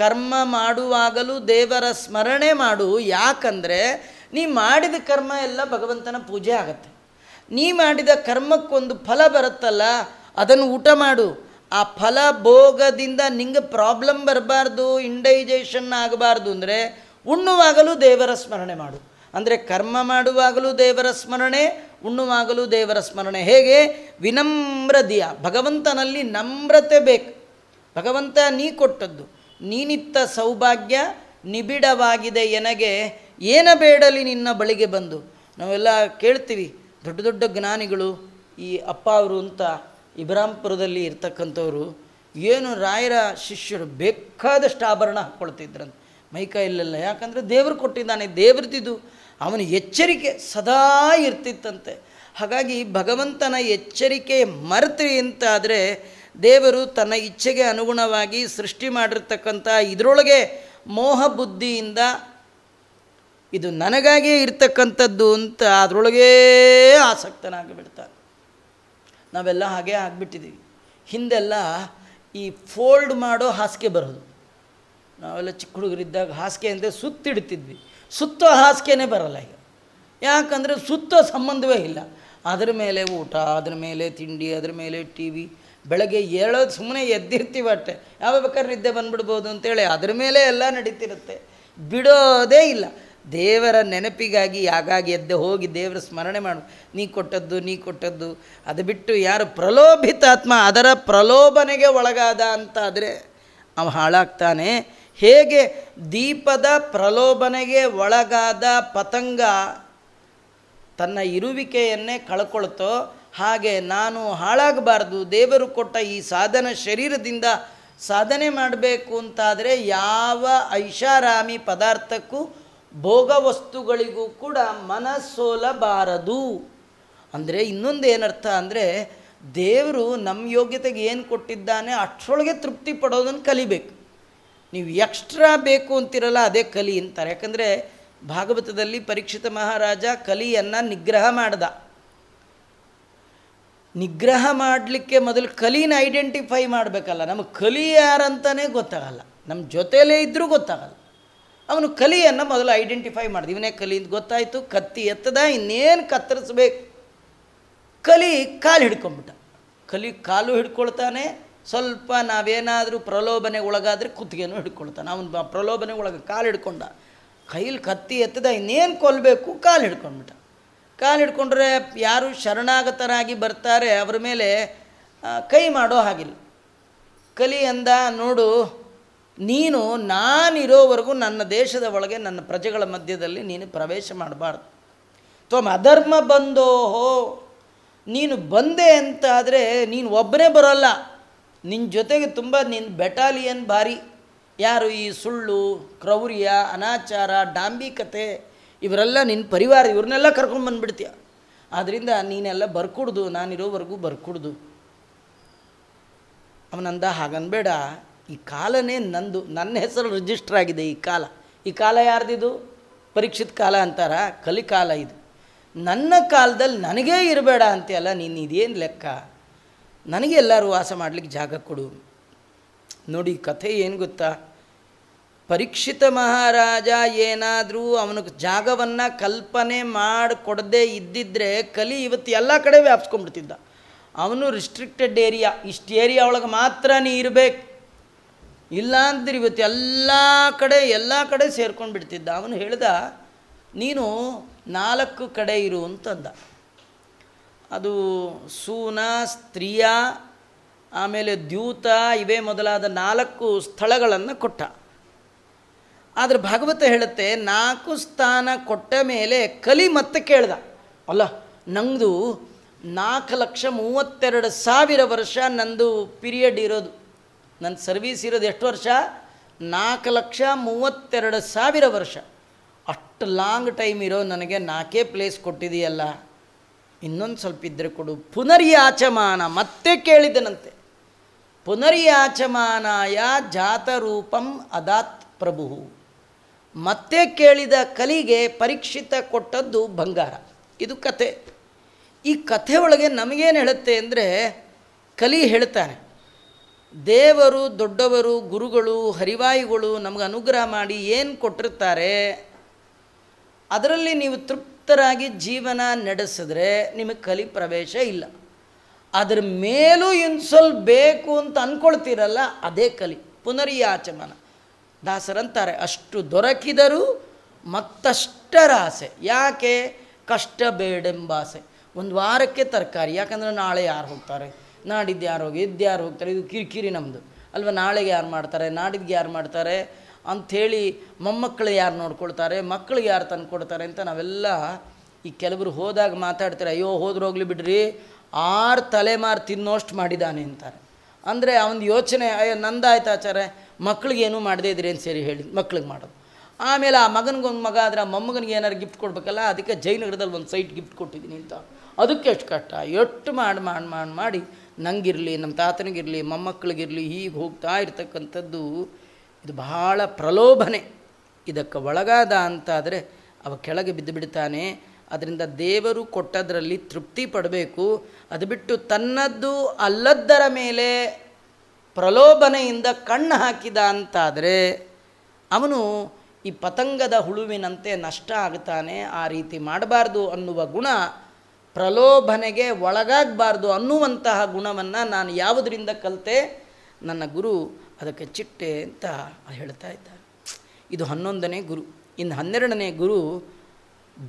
[SPEAKER 1] ಕರ್ಮ ಮಾಡುವಾಗಲೂ ದೇವರ ಸ್ಮರಣೆ ಮಾಡು ಯಾಕಂದರೆ ನೀ ಮಾಡಿದ ಕರ್ಮ ಎಲ್ಲ ಭಗವಂತನ ಪೂಜೆ ಆಗತ್ತೆ ನೀ ಮಾಡಿದ ಕರ್ಮಕ್ಕೊಂದು ಫಲ ಬರುತ್ತಲ್ಲ ಅದನ್ನು ಊಟ ಮಾಡು ಆ ಫಲ ಭೋಗದಿಂದ ನಿಂಗೆ ಪ್ರಾಬ್ಲಮ್ ಬರಬಾರ್ದು ಇಂಡೈಜೇಷನ್ ಆಗಬಾರ್ದು ಅಂದರೆ ಉಣ್ಣುವಾಗಲೂ ದೇವರ ಸ್ಮರಣೆ ಮಾಡು ಅಂದರೆ ಕರ್ಮ ಮಾಡುವಾಗಲೂ ದೇವರ ಸ್ಮರಣೆ ಉಣ್ಣುವಾಗಲೂ ದೇವರ ಸ್ಮರಣೆ ಹೇಗೆ ವಿನಮ್ರ ಭಗವಂತನಲ್ಲಿ ನಮ್ರತೆ ಬೇಕು ಭಗವಂತ ನೀ ಕೊಟ್ಟದ್ದು ನೀನಿತ್ತ ಸೌಭಾಗ್ಯ ನಿಬಿಡವಾಗಿದೆ ಎನಗೆ ಏನ ಬೇಡಲಿ ನಿನ್ನ ಬಳಿಗೆ ಬಂದು ನಾವೆಲ್ಲ ಕೇಳ್ತೀವಿ ದೊಡ್ಡ ದೊಡ್ಡ ಜ್ಞಾನಿಗಳು ಈ ಅಪ್ಪ ಅವರು ಅಂತ ಇಬ್ರಾಂಪುರದಲ್ಲಿ ಇರ್ತಕ್ಕಂಥವ್ರು ಏನು ರಾಯರ ಶಿಷ್ಯರು ಬೇಕಾದಷ್ಟು ಆಭರಣ ಹಾಕ್ಕೊಳ್ತಿದ್ರಂತೆ ಮೈಕ ಇಲ್ಲಲ್ಲ ಯಾಕಂದರೆ ದೇವರು ಕೊಟ್ಟಿದ್ದಾನೆ ದೇವ್ರದ್ದಿದ್ದು ಅವನ ಎಚ್ಚರಿಕೆ ಸದಾ ಇರ್ತಿತ್ತಂತೆ ಹಾಗಾಗಿ ಭಗವಂತನ ಎಚ್ಚರಿಕೆ ಮರೆತು ಅಂತಾದರೆ ದೇವರು ತನ್ನ ಇಚ್ಛೆಗೆ ಅನುಗುಣವಾಗಿ ಸೃಷ್ಟಿ ಮಾಡಿರ್ತಕ್ಕಂಥ ಇದರೊಳಗೆ ಮೋಹ ಬುದ್ಧಿಯಿಂದ ಇದು ನನಗಾಗಿಯೇ ಇರ್ತಕ್ಕಂಥದ್ದು ಅಂತ ಅದರೊಳಗೇ ಆಸಕ್ತನಾಗಿಬಿಡ್ತಾನೆ ನಾವೆಲ್ಲ ಹಾಗೆ ಆಗಿಬಿಟ್ಟಿದ್ದೀವಿ ಹಿಂದೆಲ್ಲ ಈ ಫೋಲ್ಡ್ ಮಾಡೋ ಹಾಸಿಗೆ ಬರೋದು ನಾವೆಲ್ಲ ಚಿಕ್ಕ ಹುಡುಗರಿದ್ದಾಗ ಹಾಸಿಗೆ ಅಂದರೆ ಸುತ್ತಿಡ್ತಿದ್ವಿ ಸುತ್ತೋ ಹಾಸಿಗೆನೇ ಬರಲ್ಲ ಈಗ ಯಾಕಂದರೆ ಸುತ್ತೋ ಸಂಬಂಧವೇ ಇಲ್ಲ ಅದರ ಮೇಲೆ ಊಟ ಅದ್ರ ಮೇಲೆ ತಿಂಡಿ ಅದರ ಮೇಲೆ ಟಿ ವಿ ಬೆಳಗ್ಗೆ ಏಳೋದು ಸುಮ್ಮನೆ ಎದ್ದಿರ್ತೀವಿ ಅಟ್ಟೆ ಯಾವ ಬೇಕಾದ್ರೆ ನಿದ್ದೆ ಬಂದ್ಬಿಡ್ಬೋದು ಅಂತೇಳಿ ಅದರ ಮೇಲೆ ಎಲ್ಲ ನಡೀತಿರುತ್ತೆ ಬಿಡೋದೇ ಇಲ್ಲ ದೇವರ ನೆನಪಿಗಾಗಿ ಯಾಗಾಗಿ ಎದ್ದೆ ಹೋಗಿ ದೇವರ ಸ್ಮರಣೆ ಮಾಡು ನೀ ಕೊಟ್ಟದ್ದು ನೀ ಕೊಟ್ಟದ್ದು ಅದು ಬಿಟ್ಟು ಯಾರು ಪ್ರಲೋಭಿತಾತ್ಮ ಅದರ ಪ್ರಲೋಭನೆಗೆ ಒಳಗಾದ ಅಂತಾದರೆ ಅವ ಹಾಳಾಗ್ತಾನೆ ಹೇಗೆ ದೀಪದ ಪ್ರಲೋಭನೆಗೆ ಒಳಗಾದ ಪತಂಗ ತನ್ನ ಇರುವಿಕೆಯನ್ನೇ ಕಳ್ಕೊಳ್ತೋ ಹಾಗೆ ನಾನು ಹಾಳಾಗಬಾರ್ದು ದೇವರು ಕೊಟ್ಟ ಈ ಸಾಧನ ಶರೀರದಿಂದ ಸಾಧನೆ ಮಾಡಬೇಕು ಅಂತಾದರೆ ಯಾವ ಐಷಾರಾಮಿ ಪದಾರ್ಥಕ್ಕೂ ಭೋಗ ವಸ್ತುಗಳಿಗೂ ಕೂಡ ಮನಸ್ಸೋಲಬಾರದು ಅಂದರೆ ಇನ್ನೊಂದು ಏನರ್ಥ ಅಂದರೆ ದೇವರು ನಮ್ಮ ಯೋಗ್ಯತೆಗೆ ಏನು ಕೊಟ್ಟಿದ್ದಾನೆ ಅಷ್ಟರೊಳಗೆ ತೃಪ್ತಿ ಪಡೋದನ್ನು ಕಲಿಬೇಕು ನೀವು ಎಕ್ಸ್ಟ್ರಾ ಬೇಕು ಅಂತಿರಲ್ಲ ಅದೇ ಕಲಿ ಅಂತಾರೆ ಯಾಕಂದರೆ ಭಾಗವತದಲ್ಲಿ ಪರೀಕ್ಷಿತ ಮಹಾರಾಜ ಕಲಿಯನ್ನು ನಿಗ್ರಹ ಮಾಡ್ದ ನಿಗ್ರಹ ಮಾಡಲಿಕ್ಕೆ ಮೊದಲು ಕಲೀನ ಐಡೆಂಟಿಫೈ ಮಾಡಬೇಕಲ್ಲ ನಮಗೆ ಕಲಿ ಯಾರಂತಲೇ ಗೊತ್ತಾಗಲ್ಲ ನಮ್ಮ ಜೊತೆಯಲ್ಲೇ ಇದ್ದರೂ ಗೊತ್ತಾಗಲ್ಲ ಅವನು ಕಲಿಯನ್ನು ಮೊದಲು ಐಡೆಂಟಿಫೈ ಮಾಡಿದೆ ಇವನೇ ಕಲಿ ಅಂತ ಗೊತ್ತಾಯಿತು ಕತ್ತಿ ಎತ್ತದ ಇನ್ನೇನು ಕತ್ತರಿಸ್ಬೇಕು ಕಲಿ ಕಾಲು ಹಿಡ್ಕೊಂಬಿಟ್ಟ ಕಲಿ ಕಾಲು ಹಿಡ್ಕೊಳ್ತಾನೆ ಸ್ವಲ್ಪ ನಾವೇನಾದರೂ ಪ್ರಲೋಭನೆ ಒಳಗಾದರೆ ಕುತ್ತಿಗೆನೂ ಹಿಡ್ಕೊಳ್ತಾನೆ ಅವನು ಪ್ರಲೋಭನೆ ಒಳಗೆ ಕಾಲು ಹಿಡ್ಕೊಂಡ ಕೈಲಿ ಕತ್ತಿ ಎತ್ತದ ಇನ್ನೇನು ಕೊಲ್ಲಬೇಕು ಕಾಲು ಹಿಡ್ಕೊಂಡ್ಬಿಟ್ಟ ಕಾಲು ಹಿಡ್ಕೊಂಡ್ರೆ ಯಾರು ಶರಣಾಗತರಾಗಿ ಬರ್ತಾರೆ ಅವರ ಮೇಲೆ ಕೈ ಮಾಡೋ ಹಾಗಿಲ್ಲ ಕಲಿ ಅಂದ ನೋಡು ನೀನು ನಾನಿರೋವರೆಗೂ ನನ್ನ ದೇಶದ ಒಳಗೆ ನನ್ನ ಪ್ರಜೆಗಳ ಮಧ್ಯದಲ್ಲಿ ನೀನು ಪ್ರವೇಶ ಮಾಡಬಾರ್ದು ತ್ವಮ್ ಅಧರ್ಮ ಬಂದೋಹೋ ನೀನು ಬಂದೆ ಅಂತಾದರೆ ನೀನು ಒಬ್ಬನೇ ಬರೋಲ್ಲ ನಿನ್ನ ಜೊತೆಗೆ ತುಂಬ ನಿನ್ನ ಬೆಟಾಲಿಯನ್ ಭಾರಿ ಯಾರು ಈ ಸುಳ್ಳು ಕ್ರೌರ್ಯ ಅನಾಚಾರ ಡಾಂಬಿಕತೆ ಇವರೆಲ್ಲ ನಿನ್ನ ಪರಿವಾರ ಇವ್ರನ್ನೆಲ್ಲ ಕರ್ಕೊಂಡು ಬಂದುಬಿಡ್ತೀಯ ಆದ್ದರಿಂದ ನೀನೆಲ್ಲ ಬರ್ಕೊಡ್ದು ನಾನಿರೋವರೆಗೂ ಬರ್ಕೂಡ್ದು ಅವನಂದ ಹಾಗನ್ಬೇಡ ಈ ಕಾಲನೇ ನಂದು ನನ್ನ ಹೆಸರು ರಿಜಿಸ್ಟರ್ ಆಗಿದೆ ಈ ಕಾಲ ಈ ಕಾಲ ಯಾರ್ದಿದು ಪರೀಕ್ಷಿತ ಕಾಲ ಅಂತಾರ ಕಲಿಕಾಲ ಇದು ನನ್ನ ಕಾಲದಲ್ಲಿ ನನಗೇ ಇರಬೇಡ ಅಲ್ಲ ನೀನು ಇದೇನು ಲೆಕ್ಕ ನನಗೆ ಎಲ್ಲರೂ ವಾಸ ಮಾಡಲಿಕ್ಕೆ ಜಾಗ ಕೊಡು ನೋಡಿ ಕಥೆ ಏನು ಗೊತ್ತಾ ಪರೀಕ್ಷಿತ ಮಹಾರಾಜ ಏನಾದರೂ ಅವನಿಗೆ ಜಾಗವನ್ನು ಕಲ್ಪನೆ ಮಾಡಿಕೊಡದೇ ಇದ್ದಿದ್ದರೆ ಕಲಿ ಇವತ್ತು ಎಲ್ಲ ಕಡೆ ವ್ಯಾಪ್ಸ್ಕೊಂಡ್ಬಿಡ್ತಿದ್ದ ಅವನು ರಿಸ್ಟ್ರಿಕ್ಟೆಡ್ ಏರಿಯಾ ಇಷ್ಟು ಏರಿಯಾ ಒಳಗೆ ಮಾತ್ರ ನೀ ಇರಬೇಕು ಇಲ್ಲ ಅಂದ್ರೆ ಇವತ್ತು ಎಲ್ಲ ಕಡೆ ಎಲ್ಲ ಕಡೆ ಸೇರ್ಕೊಂಡು ಬಿಡ್ತಿದ್ದ ಅವನು ಹೇಳ್ದ ನೀನು ನಾಲ್ಕು ಕಡೆ ಇರು ಅಂತಂದ ಅದು ಸೂನ ಸ್ತ್ರೀಯ ಆಮೇಲೆ ದ್ಯೂತ ಇವೇ ಮೊದಲಾದ ನಾಲ್ಕು ಸ್ಥಳಗಳನ್ನು ಕೊಟ್ಟ ಆದರೆ ಭಾಗವತ ಹೇಳುತ್ತೆ ನಾಲ್ಕು ಸ್ಥಾನ ಕೊಟ್ಟ ಮೇಲೆ ಕಲಿ ಮತ್ತೆ ಕೇಳ್ದ ಅಲ್ಲ ನಂದು ನಾಲ್ಕು ಲಕ್ಷ ಮೂವತ್ತೆರಡು ಸಾವಿರ ವರ್ಷ ನಂದು ಪಿರಿಯಡ್ ಇರೋದು ನನ್ನ ಸರ್ವೀಸ್ ಇರೋದು ಎಷ್ಟು ವರ್ಷ ನಾಲ್ಕು ಲಕ್ಷ ಮೂವತ್ತೆರಡು ಸಾವಿರ ವರ್ಷ ಅಷ್ಟು ಲಾಂಗ್ ಟೈಮ್ ಇರೋ ನನಗೆ ನಾಲ್ಕೇ ಪ್ಲೇಸ್ ಕೊಟ್ಟಿದೆಯಲ್ಲ ಇನ್ನೊಂದು ಸ್ವಲ್ಪ ಇದ್ದರೆ ಕೊಡು ಪುನರ್ಯಾಚಮಾನ ಮತ್ತೆ ಕೇಳಿದನಂತೆ ಪುನರ್ಯಾಚಮಾನಾಯ ಜಾತರೂಪಂ ಅದಾತ್ ಪ್ರಭು ಮತ್ತೆ ಕೇಳಿದ ಕಲಿಗೆ ಪರೀಕ್ಷಿತ ಕೊಟ್ಟದ್ದು ಬಂಗಾರ ಇದು ಕತೆ ಈ ಕಥೆ ಒಳಗೆ ನಮಗೇನು ಹೇಳುತ್ತೆ ಅಂದರೆ ಕಲಿ ಹೇಳ್ತಾನೆ ದೇವರು ದೊಡ್ಡವರು ಗುರುಗಳು ಹರಿವಾಯುಗಳು ನಮಗೆ ಅನುಗ್ರಹ ಮಾಡಿ ಏನು ಕೊಟ್ಟಿರ್ತಾರೆ ಅದರಲ್ಲಿ ನೀವು ತೃಪ್ತರಾಗಿ ಜೀವನ ನಡೆಸಿದ್ರೆ ನಿಮಗೆ ಕಲಿ ಪ್ರವೇಶ ಇಲ್ಲ ಅದರ ಮೇಲೂ ಇನ್ಸೊಲ್ ಬೇಕು ಅಂತ ಅಂದ್ಕೊಳ್ತೀರಲ್ಲ ಅದೇ ಕಲಿ ಪುನರ್ಯಾಚಮನ ದಾಸರಂತಾರೆ ಅಷ್ಟು ದೊರಕಿದರೂ ಆಸೆ ಯಾಕೆ ಕಷ್ಟ ಬೇಡೆಂಬಾಸೆ ಒಂದು ವಾರಕ್ಕೆ ತರಕಾರಿ ಯಾಕಂದರೆ ನಾಳೆ ಯಾರು ಹೋಗ್ತಾರೆ ನಾಡಿದ್ದು ಯಾರು ಹೋಗಿ ಇದ್ದು ಯಾರು ಹೋಗ್ತಾರೆ ಇದು ಕಿರಿಕಿರಿ ನಮ್ಮದು ಅಲ್ವಾ ನಾಳೆಗೆ ಯಾರು ಮಾಡ್ತಾರೆ ನಾಡಿದ್ದು ಯಾರು ಮಾಡ್ತಾರೆ ಅಂಥೇಳಿ ಮೊಮ್ಮಕ್ಕಳು ಯಾರು ನೋಡ್ಕೊಳ್ತಾರೆ ಮಕ್ಕಳಿಗೆ ಯಾರು ತಂದು ಕೊಡ್ತಾರೆ ಅಂತ ನಾವೆಲ್ಲ ಈ ಕೆಲವರು ಹೋದಾಗ ಮಾತಾಡ್ತಾರೆ ಅಯ್ಯೋ ಹೋದ್ರೆ ಹೋಗ್ಲಿ ಬಿಡ್ರಿ ಆರು ತಲೆಮಾರು ತಿನ್ನೋಷ್ಟು ಮಾಡಿದ್ದಾನೆ ಅಂತಾರೆ ಅಂದರೆ ಅವನ ಯೋಚನೆ ಅಯ್ಯೋ ನಂದಾಯ್ತು ಮಕ್ಕಳಿಗೆ ಏನೂ ಮಾಡದೇ ಇದ್ರಿ ಅಂತ ಸೇರಿ ಹೇಳಿ ಮಕ್ಳಿಗೆ ಮಾಡೋದು ಆಮೇಲೆ ಆ ಮಗನಿಗೊಂದು ಮಗ ಆದರೆ ಆ ಮೊಮ್ಮಗನಿಗೆ ಏನಾರು ಗಿಫ್ಟ್ ಕೊಡಬೇಕಲ್ಲ ಅದಕ್ಕೆ ಜಯನಗರದಲ್ಲಿ ಒಂದು ಸೈಟ್ ಗಿಫ್ಟ್ ಕೊಟ್ಟಿದ್ದೀನಿ ಅಂತ ಅದಕ್ಕೆ ಎಷ್ಟು ಕಷ್ಟ ಎಷ್ಟು ಮಾಡಿ ಮಾಡಿ ಮಾಡಿ ಮಾಡಿ ನಂಗಿರಲಿ ನಮ್ಮ ತಾತನಿಗಿರಲಿ ಮೊಮ್ಮಕ್ಕಳಿಗಿರಲಿ ಹೀಗೆ ಹೋಗ್ತಾ ಇರ್ತಕ್ಕಂಥದ್ದು ಇದು ಬಹಳ ಪ್ರಲೋಭನೆ ಇದಕ್ಕೆ ಒಳಗಾದ ಅಂತಾದರೆ ಅವ ಕೆಳಗೆ ಬಿದ್ದು ಬಿಡ್ತಾನೆ ಅದರಿಂದ ದೇವರು ಕೊಟ್ಟದರಲ್ಲಿ ತೃಪ್ತಿ ಪಡಬೇಕು ಅದು ಬಿಟ್ಟು ತನ್ನದ್ದು ಅಲ್ಲದ್ದರ ಮೇಲೆ ಪ್ರಲೋಭನೆಯಿಂದ ಕಣ್ಣು ಹಾಕಿದ ಅಂತಾದರೆ ಅವನು ಈ ಪತಂಗದ ಹುಳುವಿನಂತೆ ನಷ್ಟ ಆಗ್ತಾನೆ ಆ ರೀತಿ ಮಾಡಬಾರ್ದು ಅನ್ನುವ ಗುಣ ಪ್ರಲೋಭನೆಗೆ ಒಳಗಾಗಬಾರ್ದು ಅನ್ನುವಂತಹ ಗುಣವನ್ನು ನಾನು ಯಾವುದರಿಂದ ಕಲಿತೆ ನನ್ನ ಗುರು ಅದಕ್ಕೆ ಚಿಟ್ಟೆ ಅಂತ ಹೇಳ್ತಾ ಇದ್ದಾರೆ ಇದು ಹನ್ನೊಂದನೇ ಗುರು ಇನ್ನು ಹನ್ನೆರಡನೇ ಗುರು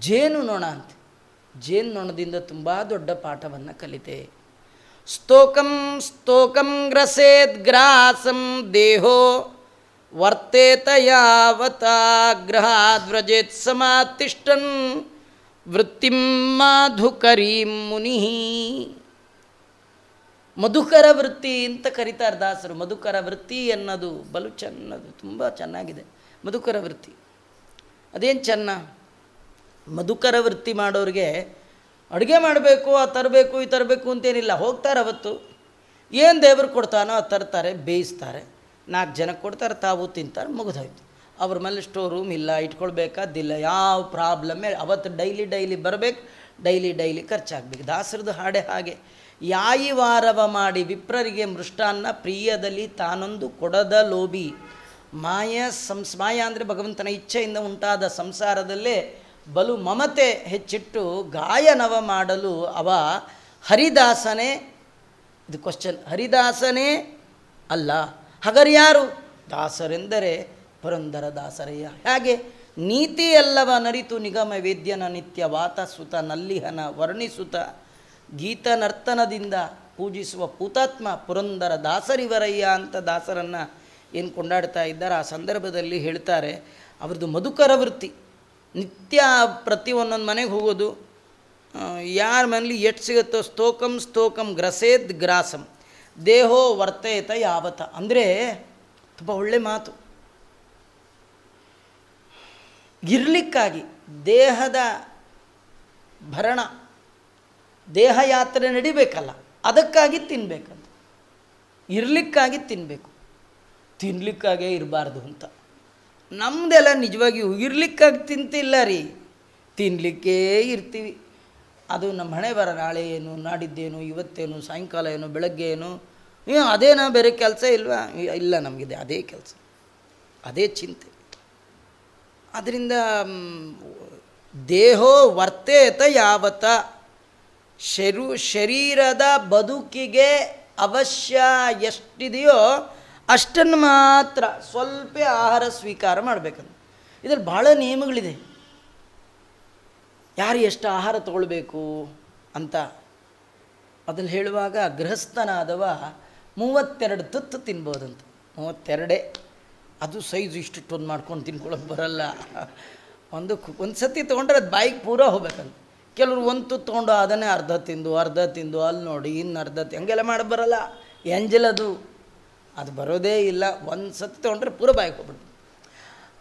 [SPEAKER 1] ಜೇನು ನೊಣ ಅಂತ ಜೇನು ನೊಣದಿಂದ ತುಂಬ ದೊಡ್ಡ ಪಾಠವನ್ನು ಕಲಿತೆ ಸ್ತೋಕಂ ಸ್ತೋಕಂ ಗ್ರಸೇತ್ ಗ್ರಾಸಂ ದೇಹೋ ವರ್ತೆತ ಯಾವತಾ ಸಮಾತಿಷ್ಠನ್ ವೃತ್ತಿಂ ಮಾಧುಕರೀಂ ಮುನಿ ಮಧುಕರ ವೃತ್ತಿ ಅಂತ ಕರೀತಾರೆ ದಾಸರು ಮಧುಕರ ವೃತ್ತಿ ಅನ್ನೋದು ಬಲು ಚೆನ್ನದು ತುಂಬ ಚೆನ್ನಾಗಿದೆ ಮಧುಕರ ವೃತ್ತಿ ಅದೇನು ಚೆನ್ನ ಮಧುಕರ ವೃತ್ತಿ ಮಾಡೋರಿಗೆ ಅಡುಗೆ ಮಾಡಬೇಕು ಆ ತರಬೇಕು ಈ ತರಬೇಕು ಅಂತೇನಿಲ್ಲ ಹೋಗ್ತಾರೆ ಅವತ್ತು ಏನು ದೇವರು ಕೊಡ್ತಾನೋ ಆ ತರ್ತಾರೆ ಬೇಯಿಸ್ತಾರೆ ನಾಲ್ಕು ಜನಕ್ಕೆ ಕೊಡ್ತಾರೆ ತಾವು ತಿಂತಾರೆ ಮುಗಿದೋಯ್ತು ಅವ್ರ ಮೇಲೆ ಸ್ಟೋರ್ ರೂಮ್ ಇಲ್ಲ ಇಟ್ಕೊಳ್ಬೇಕಾದಿಲ್ಲ ಯಾವ ಪ್ರಾಬ್ಲಮ್ಮೇ ಅವತ್ತು ಡೈಲಿ ಡೈಲಿ ಬರಬೇಕು ಡೈಲಿ ಡೈಲಿ ಖರ್ಚಾಗಬೇಕು ದಾಸರದು ಹಾಡೆ ಹಾಗೆ ಯಾಯಿ ವಾರವ ಮಾಡಿ ವಿಪ್ರರಿಗೆ ಮೃಷ್ಟಾನ್ನ ಪ್ರಿಯದಲ್ಲಿ ತಾನೊಂದು ಕೊಡದ ಲೋಬಿ ಮಾಯ ಸಂಸ್ ಮಾಯ ಅಂದರೆ ಭಗವಂತನ ಇಚ್ಛೆಯಿಂದ ಉಂಟಾದ ಸಂಸಾರದಲ್ಲೇ ಬಲು ಮಮತೆ ಹೆಚ್ಚಿಟ್ಟು ಗಾಯನವ ಮಾಡಲು ಅವ ಹರಿದಾಸನೇ ಇದು ಕ್ವಶನ್ ಹರಿದಾಸನೇ ಅಲ್ಲ ಹಗರ್ಯಾರು ದಾಸರೆಂದರೆ ಪುರಂದರದಾಸರಯ್ಯ ಹಾಗೆ ಎಲ್ಲವ ನರಿತು ನಿಗಮ ವೇದ್ಯನ ನಿತ್ಯ ವಾತಸುತ ನಲ್ಲಿಹನ ವರ್ಣಿಸುತ ಗೀತ ನರ್ತನದಿಂದ ಪೂಜಿಸುವ ಪುತಾತ್ಮ ಪುರಂದರ ದಾಸರಿವರಯ್ಯ ಅಂತ ದಾಸರನ್ನು ಏನು ಕೊಂಡಾಡ್ತಾ ಇದ್ದಾರೆ ಆ ಸಂದರ್ಭದಲ್ಲಿ ಹೇಳ್ತಾರೆ ಅವ್ರದ್ದು ಮಧುಕರ ವೃತ್ತಿ ನಿತ್ಯ ಪ್ರತಿ ಒಂದೊಂದು ಮನೆಗೆ ಹೋಗೋದು ಯಾರ ಮನೇಲಿ ಎಷ್ಟು ಸಿಗುತ್ತೋ ಸ್ತೋಕಂ ಸ್ತೋಕಂ ಗ್ರಸೇದ್ ಗ್ರಾಸಂ ದೇಹೋ ವರ್ತೇತ ಯಾವತ ಅಂದರೆ ತುಂಬ ಒಳ್ಳೆ ಮಾತು ಇರಲಿಕ್ಕಾಗಿ ದೇಹದ ಭರಣ ದೇಹ ಯಾತ್ರೆ ನಡಿಬೇಕಲ್ಲ ಅದಕ್ಕಾಗಿ ತಿನ್ನಬೇಕಂತ ಇರಲಿಕ್ಕಾಗಿ ತಿನ್ನಬೇಕು ತಿನ್ನಲಿಕ್ಕಾಗೇ ಇರಬಾರ್ದು ಅಂತ ನಮ್ಮದೆಲ್ಲ ನಿಜವಾಗಿಯೂ ಇರಲಿಕ್ಕಾಗಿ ತಿಂತಿಲ್ಲ ರೀ ತಿನ್ನಲಿಕ್ಕೇ ಇರ್ತೀವಿ ಅದು ನಮ್ಮ ಹಣೆ ಬರ ನಾಳೆ ಏನು ನಾಡಿದ್ದೇನು ಇವತ್ತೇನು ಸಾಯಂಕಾಲ ಏನು ಬೆಳಗ್ಗೆ ಏನು ಅದೇನಾ ಬೇರೆ ಕೆಲಸ ಇಲ್ವಾ ಇಲ್ಲ ನಮಗಿದೆ ಅದೇ ಕೆಲಸ ಅದೇ ಚಿಂತೆ ಅದರಿಂದ ದೇಹೋ ವರ್ತೇತ ಯಾವತ ಶರು ಶರೀರದ ಬದುಕಿಗೆ ಅವಶ್ಯ ಎಷ್ಟಿದೆಯೋ ಅಷ್ಟನ್ನು ಮಾತ್ರ ಸ್ವಲ್ಪ ಆಹಾರ ಸ್ವೀಕಾರ ಮಾಡಬೇಕಂತ ಇದರಲ್ಲಿ ಭಾಳ ನಿಯಮಗಳಿದೆ ಯಾರು ಎಷ್ಟು ಆಹಾರ ತಗೊಳ್ಬೇಕು ಅಂತ ಅದನ್ನು ಹೇಳುವಾಗ ಗೃಹಸ್ಥನಾದವ ಮೂವತ್ತೆರಡು ತುತ್ತು ತಿನ್ಬೋದಂತ ಮೂವತ್ತೆರಡೇ ಅದು ಸೈಜ್ ಒಂದು ಮಾಡ್ಕೊಂಡು ತಿನ್ಕೊಳ್ಳೋಕೆ ಬರಲ್ಲ ಒಂದು ಒಂದು ಸತಿ ತೊಗೊಂಡ್ರೆ ಅದು ಬಾಯಿಗೆ ಪೂರ ಹೋಗ್ಬೇಕಂತ ಕೆಲವರು ಒಂದು ತುತ್ತು ತೊಗೊಂಡು ಅದನ್ನೇ ಅರ್ಧ ತಿಂದು ಅರ್ಧ ತಿಂದು ಅಲ್ಲಿ ನೋಡಿ ಇನ್ನು ಅರ್ಧ ಹಂಗೆಲ್ಲ ಮಾಡಿ ಬರಲ್ಲ ಎಂಜಲದು ಅದು ಬರೋದೇ ಇಲ್ಲ ಒಂದು ಸತಿ ತೊಗೊಂಡ್ರೆ ಪೂರ ಬಾಯಿಗೆ ಹೋಗ್ಬಿಡ್ತು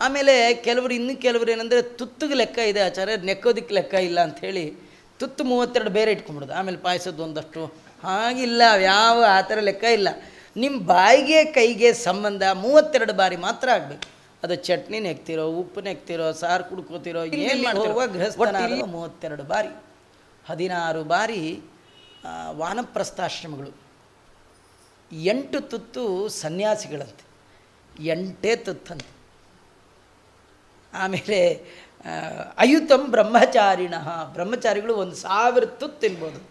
[SPEAKER 1] ಆಮೇಲೆ ಕೆಲವರು ಇನ್ನು ಕೆಲವರು ಏನಂದರೆ ತುತ್ತಿಗೆ ಲೆಕ್ಕ ಇದೆ ಆಚಾರ್ಯ ನೆಕ್ಕೋದಕ್ಕೆ ಲೆಕ್ಕ ಇಲ್ಲ ಅಂಥೇಳಿ ತುತ್ತು ಮೂವತ್ತೆರಡು ಬೇರೆ ಇಟ್ಕೊಂಡ್ಬಿಡೋದು ಆಮೇಲೆ ಪಾಯಸದ್ದು ಒಂದಷ್ಟು ಹಾಗಿಲ್ಲ ಯಾವ ಆ ಥರ ಲೆಕ್ಕ ಇಲ್ಲ ನಿಮ್ಮ ಬಾಯಿಗೆ ಕೈಗೆ ಸಂಬಂಧ ಮೂವತ್ತೆರಡು ಬಾರಿ ಮಾತ್ರ ಆಗಬೇಕು ಅದು ಚಟ್ನಿ ನೆಕ್ತಿರೋ ಉಪ್ಪು ನೆಕ್ತಿರೋ ಸಾರು ಕುಡ್ಕೋತಿರೋ ಏನು ಮಾಡುವ ಗೃಹಸ್ಥನ ಮೂವತ್ತೆರಡು ಬಾರಿ ಹದಿನಾರು ಬಾರಿ ವಾನಪ್ರಸ್ಥಾಶ್ರಮಗಳು ಎಂಟು ತುತ್ತು ಸನ್ಯಾಸಿಗಳಂತೆ ಎಂಟೇ ತುತ್ತಂತೆ ಆಮೇಲೆ ಅಯುತಂ ಬ್ರಹ್ಮಚಾರಿಣ ಬ್ರಹ್ಮಚಾರಿಗಳು ಒಂದು ಸಾವಿರ ತುತ್ತು ತಿನ್ಬೋದು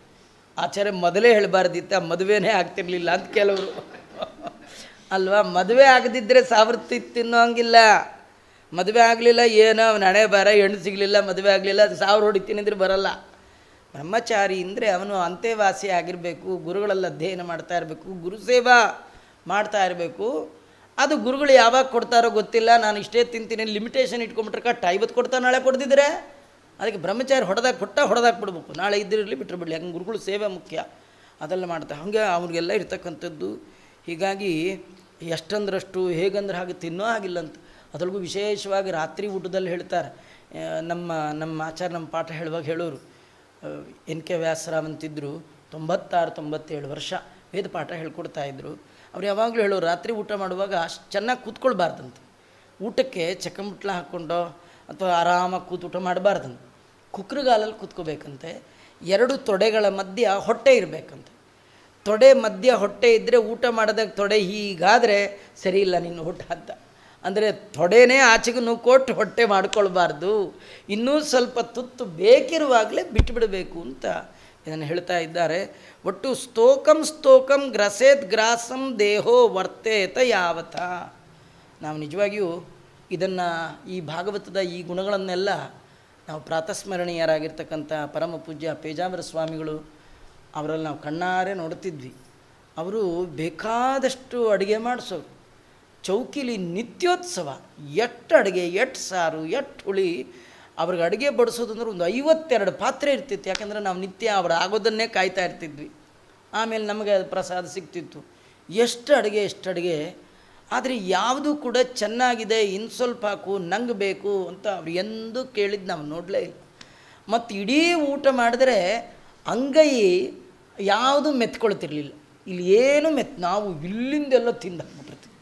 [SPEAKER 1] ಆಚಾರ್ಯ ಮೊದಲೇ ಹೇಳಬಾರ್ದಿತ್ತ ಮದುವೆನೇ ಆಗ್ತಿರ್ಲಿಲ್ಲ ಅಂತ ಕೆಲವರು ಅಲ್ವಾ ಮದುವೆ ಆಗದಿದ್ದರೆ ಸಾವಿರತ್ತಿ ತಿನ್ನೋಂಗಿಲ್ಲ ಮದುವೆ ಆಗಲಿಲ್ಲ ಏನೋ ಅವನ ಹಣೆ ಬರ ಹೆಣ್ಣು ಸಿಗಲಿಲ್ಲ ಮದುವೆ ಆಗಲಿಲ್ಲ ಅದು ಸಾವಿರ ಹೊಡಿ ತಿನ್ನಿದ್ರೆ ಬರಲ್ಲ ಬ್ರಹ್ಮಚಾರಿ ಅಂದರೆ ಅವನು ಅಂತ್ಯವಾಸಿ ಆಗಿರಬೇಕು ಗುರುಗಳಲ್ಲಿ ಅಧ್ಯಯನ ಮಾಡ್ತಾ ಇರಬೇಕು ಗುರು ಸೇವಾ ಮಾಡ್ತಾ ಇರಬೇಕು ಅದು ಗುರುಗಳು ಯಾವಾಗ ಕೊಡ್ತಾರೋ ಗೊತ್ತಿಲ್ಲ ನಾನು ಇಷ್ಟೇ ತಿಂತೀನಿ ಲಿಮಿಟೇಷನ್ ಇಟ್ಕೊಂಬಿಟ್ರೆ ಕಟ್ಟ ಐವತ್ತು ಕೊಡ್ತಾ ನಾಳೆ ಕೊಡ್ದಿದ್ರೆ ಅದಕ್ಕೆ ಬ್ರಹ್ಮಚಾರಿ ಹೊಡೆದಾಗ ಕೊಟ್ಟ ಹೊಡೆದಾಗ ಬಿಡ್ಬೇಕು ನಾಳೆ ಇದ್ದಿರಲಿ ಬಿಟ್ಟರೆ ಬಿಡಲಿ ಹಂಗೆ ಗುರುಗಳು ಸೇವೆ ಮುಖ್ಯ ಅದೆಲ್ಲ ಮಾಡ್ತಾ ಹಾಗೆ ಅವ್ರಿಗೆಲ್ಲ ಇರ್ತಕ್ಕಂಥದ್ದು ಹೀಗಾಗಿ ಎಷ್ಟಂದ್ರಷ್ಟು ಹೇಗಂದ್ರೆ ಹಾಗೆ ತಿನ್ನೋ ಅಂತ ಅದ್ರಿಗೂ ವಿಶೇಷವಾಗಿ ರಾತ್ರಿ ಊಟದಲ್ಲಿ ಹೇಳ್ತಾರೆ ನಮ್ಮ ನಮ್ಮ ಆಚಾರ ನಮ್ಮ ಪಾಠ ಹೇಳುವಾಗ ಹೇಳೋರು ಎನ್ ಕೆ ವ್ಯಾಸರಾಮ್ ಅಂತಿದ್ದರು ತೊಂಬತ್ತಾರು ತೊಂಬತ್ತೇಳು ವರ್ಷ ವೇದ ಪಾಠ ಇದ್ದರು ಅವ್ರು ಯಾವಾಗಲೂ ಹೇಳೋರು ರಾತ್ರಿ ಊಟ ಮಾಡುವಾಗ ಅಷ್ಟು ಚೆನ್ನಾಗಿ ಕೂತ್ಕೊಳ್ಬಾರ್ದಂತೆ ಊಟಕ್ಕೆ ಚಕ್ಕಂಬಟ್ಲ ಹಾಕ್ಕೊಂಡು ಅಥವಾ ಆರಾಮಾಗಿ ಕೂತು ಊಟ ಮಾಡಬಾರ್ದಂತೆ ಕುಕ್ರಗಾಲಲ್ಲಿ ಕೂತ್ಕೋಬೇಕಂತೆ ಎರಡು ತೊಡೆಗಳ ಮಧ್ಯ ಹೊಟ್ಟೆ ಇರಬೇಕಂತೆ ತೊಡೆ ಮಧ್ಯ ಹೊಟ್ಟೆ ಇದ್ದರೆ ಊಟ ಮಾಡಿದಾಗ ತೊಡೆ ಹೀಗಾದರೆ ಸರಿ ಇಲ್ಲ ನಿನ್ನ ಊಟ ಅಂತ ಅಂದರೆ ತೊಡೆನೇ ಆಚೆಗೂ ಕೊಟ್ಟು ಹೊಟ್ಟೆ ಮಾಡ್ಕೊಳ್ಬಾರ್ದು ಇನ್ನೂ ಸ್ವಲ್ಪ ತುತ್ತು ಬೇಕಿರುವಾಗಲೇ ಬಿಟ್ಟುಬಿಡಬೇಕು ಅಂತ ಇದನ್ನು ಹೇಳ್ತಾ ಇದ್ದಾರೆ ಒಟ್ಟು ಸ್ತೋಕಂ ಸ್ತೋಕಂ ಗ್ರಸೇತ್ ಗ್ರಾಸಂ ದೇಹೋ ವರ್ತೇತ ಯಾವತ ನಾವು ನಿಜವಾಗಿಯೂ ಇದನ್ನು ಈ ಭಾಗವತದ ಈ ಗುಣಗಳನ್ನೆಲ್ಲ ನಾವು ಪ್ರಾತಸ್ಮರಣೀಯರಾಗಿರ್ತಕ್ಕಂಥ ಪರಮ ಪೂಜ್ಯ ಪೇಜಾವರ ಸ್ವಾಮಿಗಳು ಅವರಲ್ಲಿ ನಾವು ಕಣ್ಣಾರೆ ನೋಡ್ತಿದ್ವಿ ಅವರು ಬೇಕಾದಷ್ಟು ಅಡುಗೆ ಮಾಡಿಸೋರು ಚೌಕಿಲಿ ನಿತ್ಯೋತ್ಸವ ಎಟ್ಟು ಅಡುಗೆ ಎಟ್ಟು ಸಾರು ಎಟ್ಟು ಹುಳಿ ಅವ್ರಿಗೆ ಅಡುಗೆ ಬಡಿಸೋದಂದ್ರೆ ಒಂದು ಐವತ್ತೆರಡು ಪಾತ್ರೆ ಇರ್ತಿತ್ತು ಯಾಕಂದರೆ ನಾವು ನಿತ್ಯ ಅವ್ರು ಆಗೋದನ್ನೇ ಕಾಯ್ತಾ ಇರ್ತಿದ್ವಿ ಆಮೇಲೆ ನಮಗೆ ಅದು ಪ್ರಸಾದ ಸಿಗ್ತಿತ್ತು ಎಷ್ಟು ಅಡುಗೆ ಎಷ್ಟು ಅಡುಗೆ ಆದರೆ ಯಾವುದು ಕೂಡ ಚೆನ್ನಾಗಿದೆ ಇನ್ನು ಸ್ವಲ್ಪ ಹಾಕು ನಂಗೆ ಬೇಕು ಅಂತ ಅವ್ರು ಎಂದೂ ಕೇಳಿದ್ದು ನಾವು ನೋಡಲೇ ಇಲ್ಲ ಮತ್ತು ಇಡೀ ಊಟ ಮಾಡಿದ್ರೆ ಅಂಗೈ ಯಾವುದು ಮೆತ್ಕೊಳ್ತಿರ್ಲಿಲ್ಲ ಇಲ್ಲಿ ಏನು ಮೆತ್ ನಾವು ಇಲ್ಲಿಂದೆಲ್ಲ ತಿಂದ ಹೋಗ್ಬಿಡ್ತೀವಿ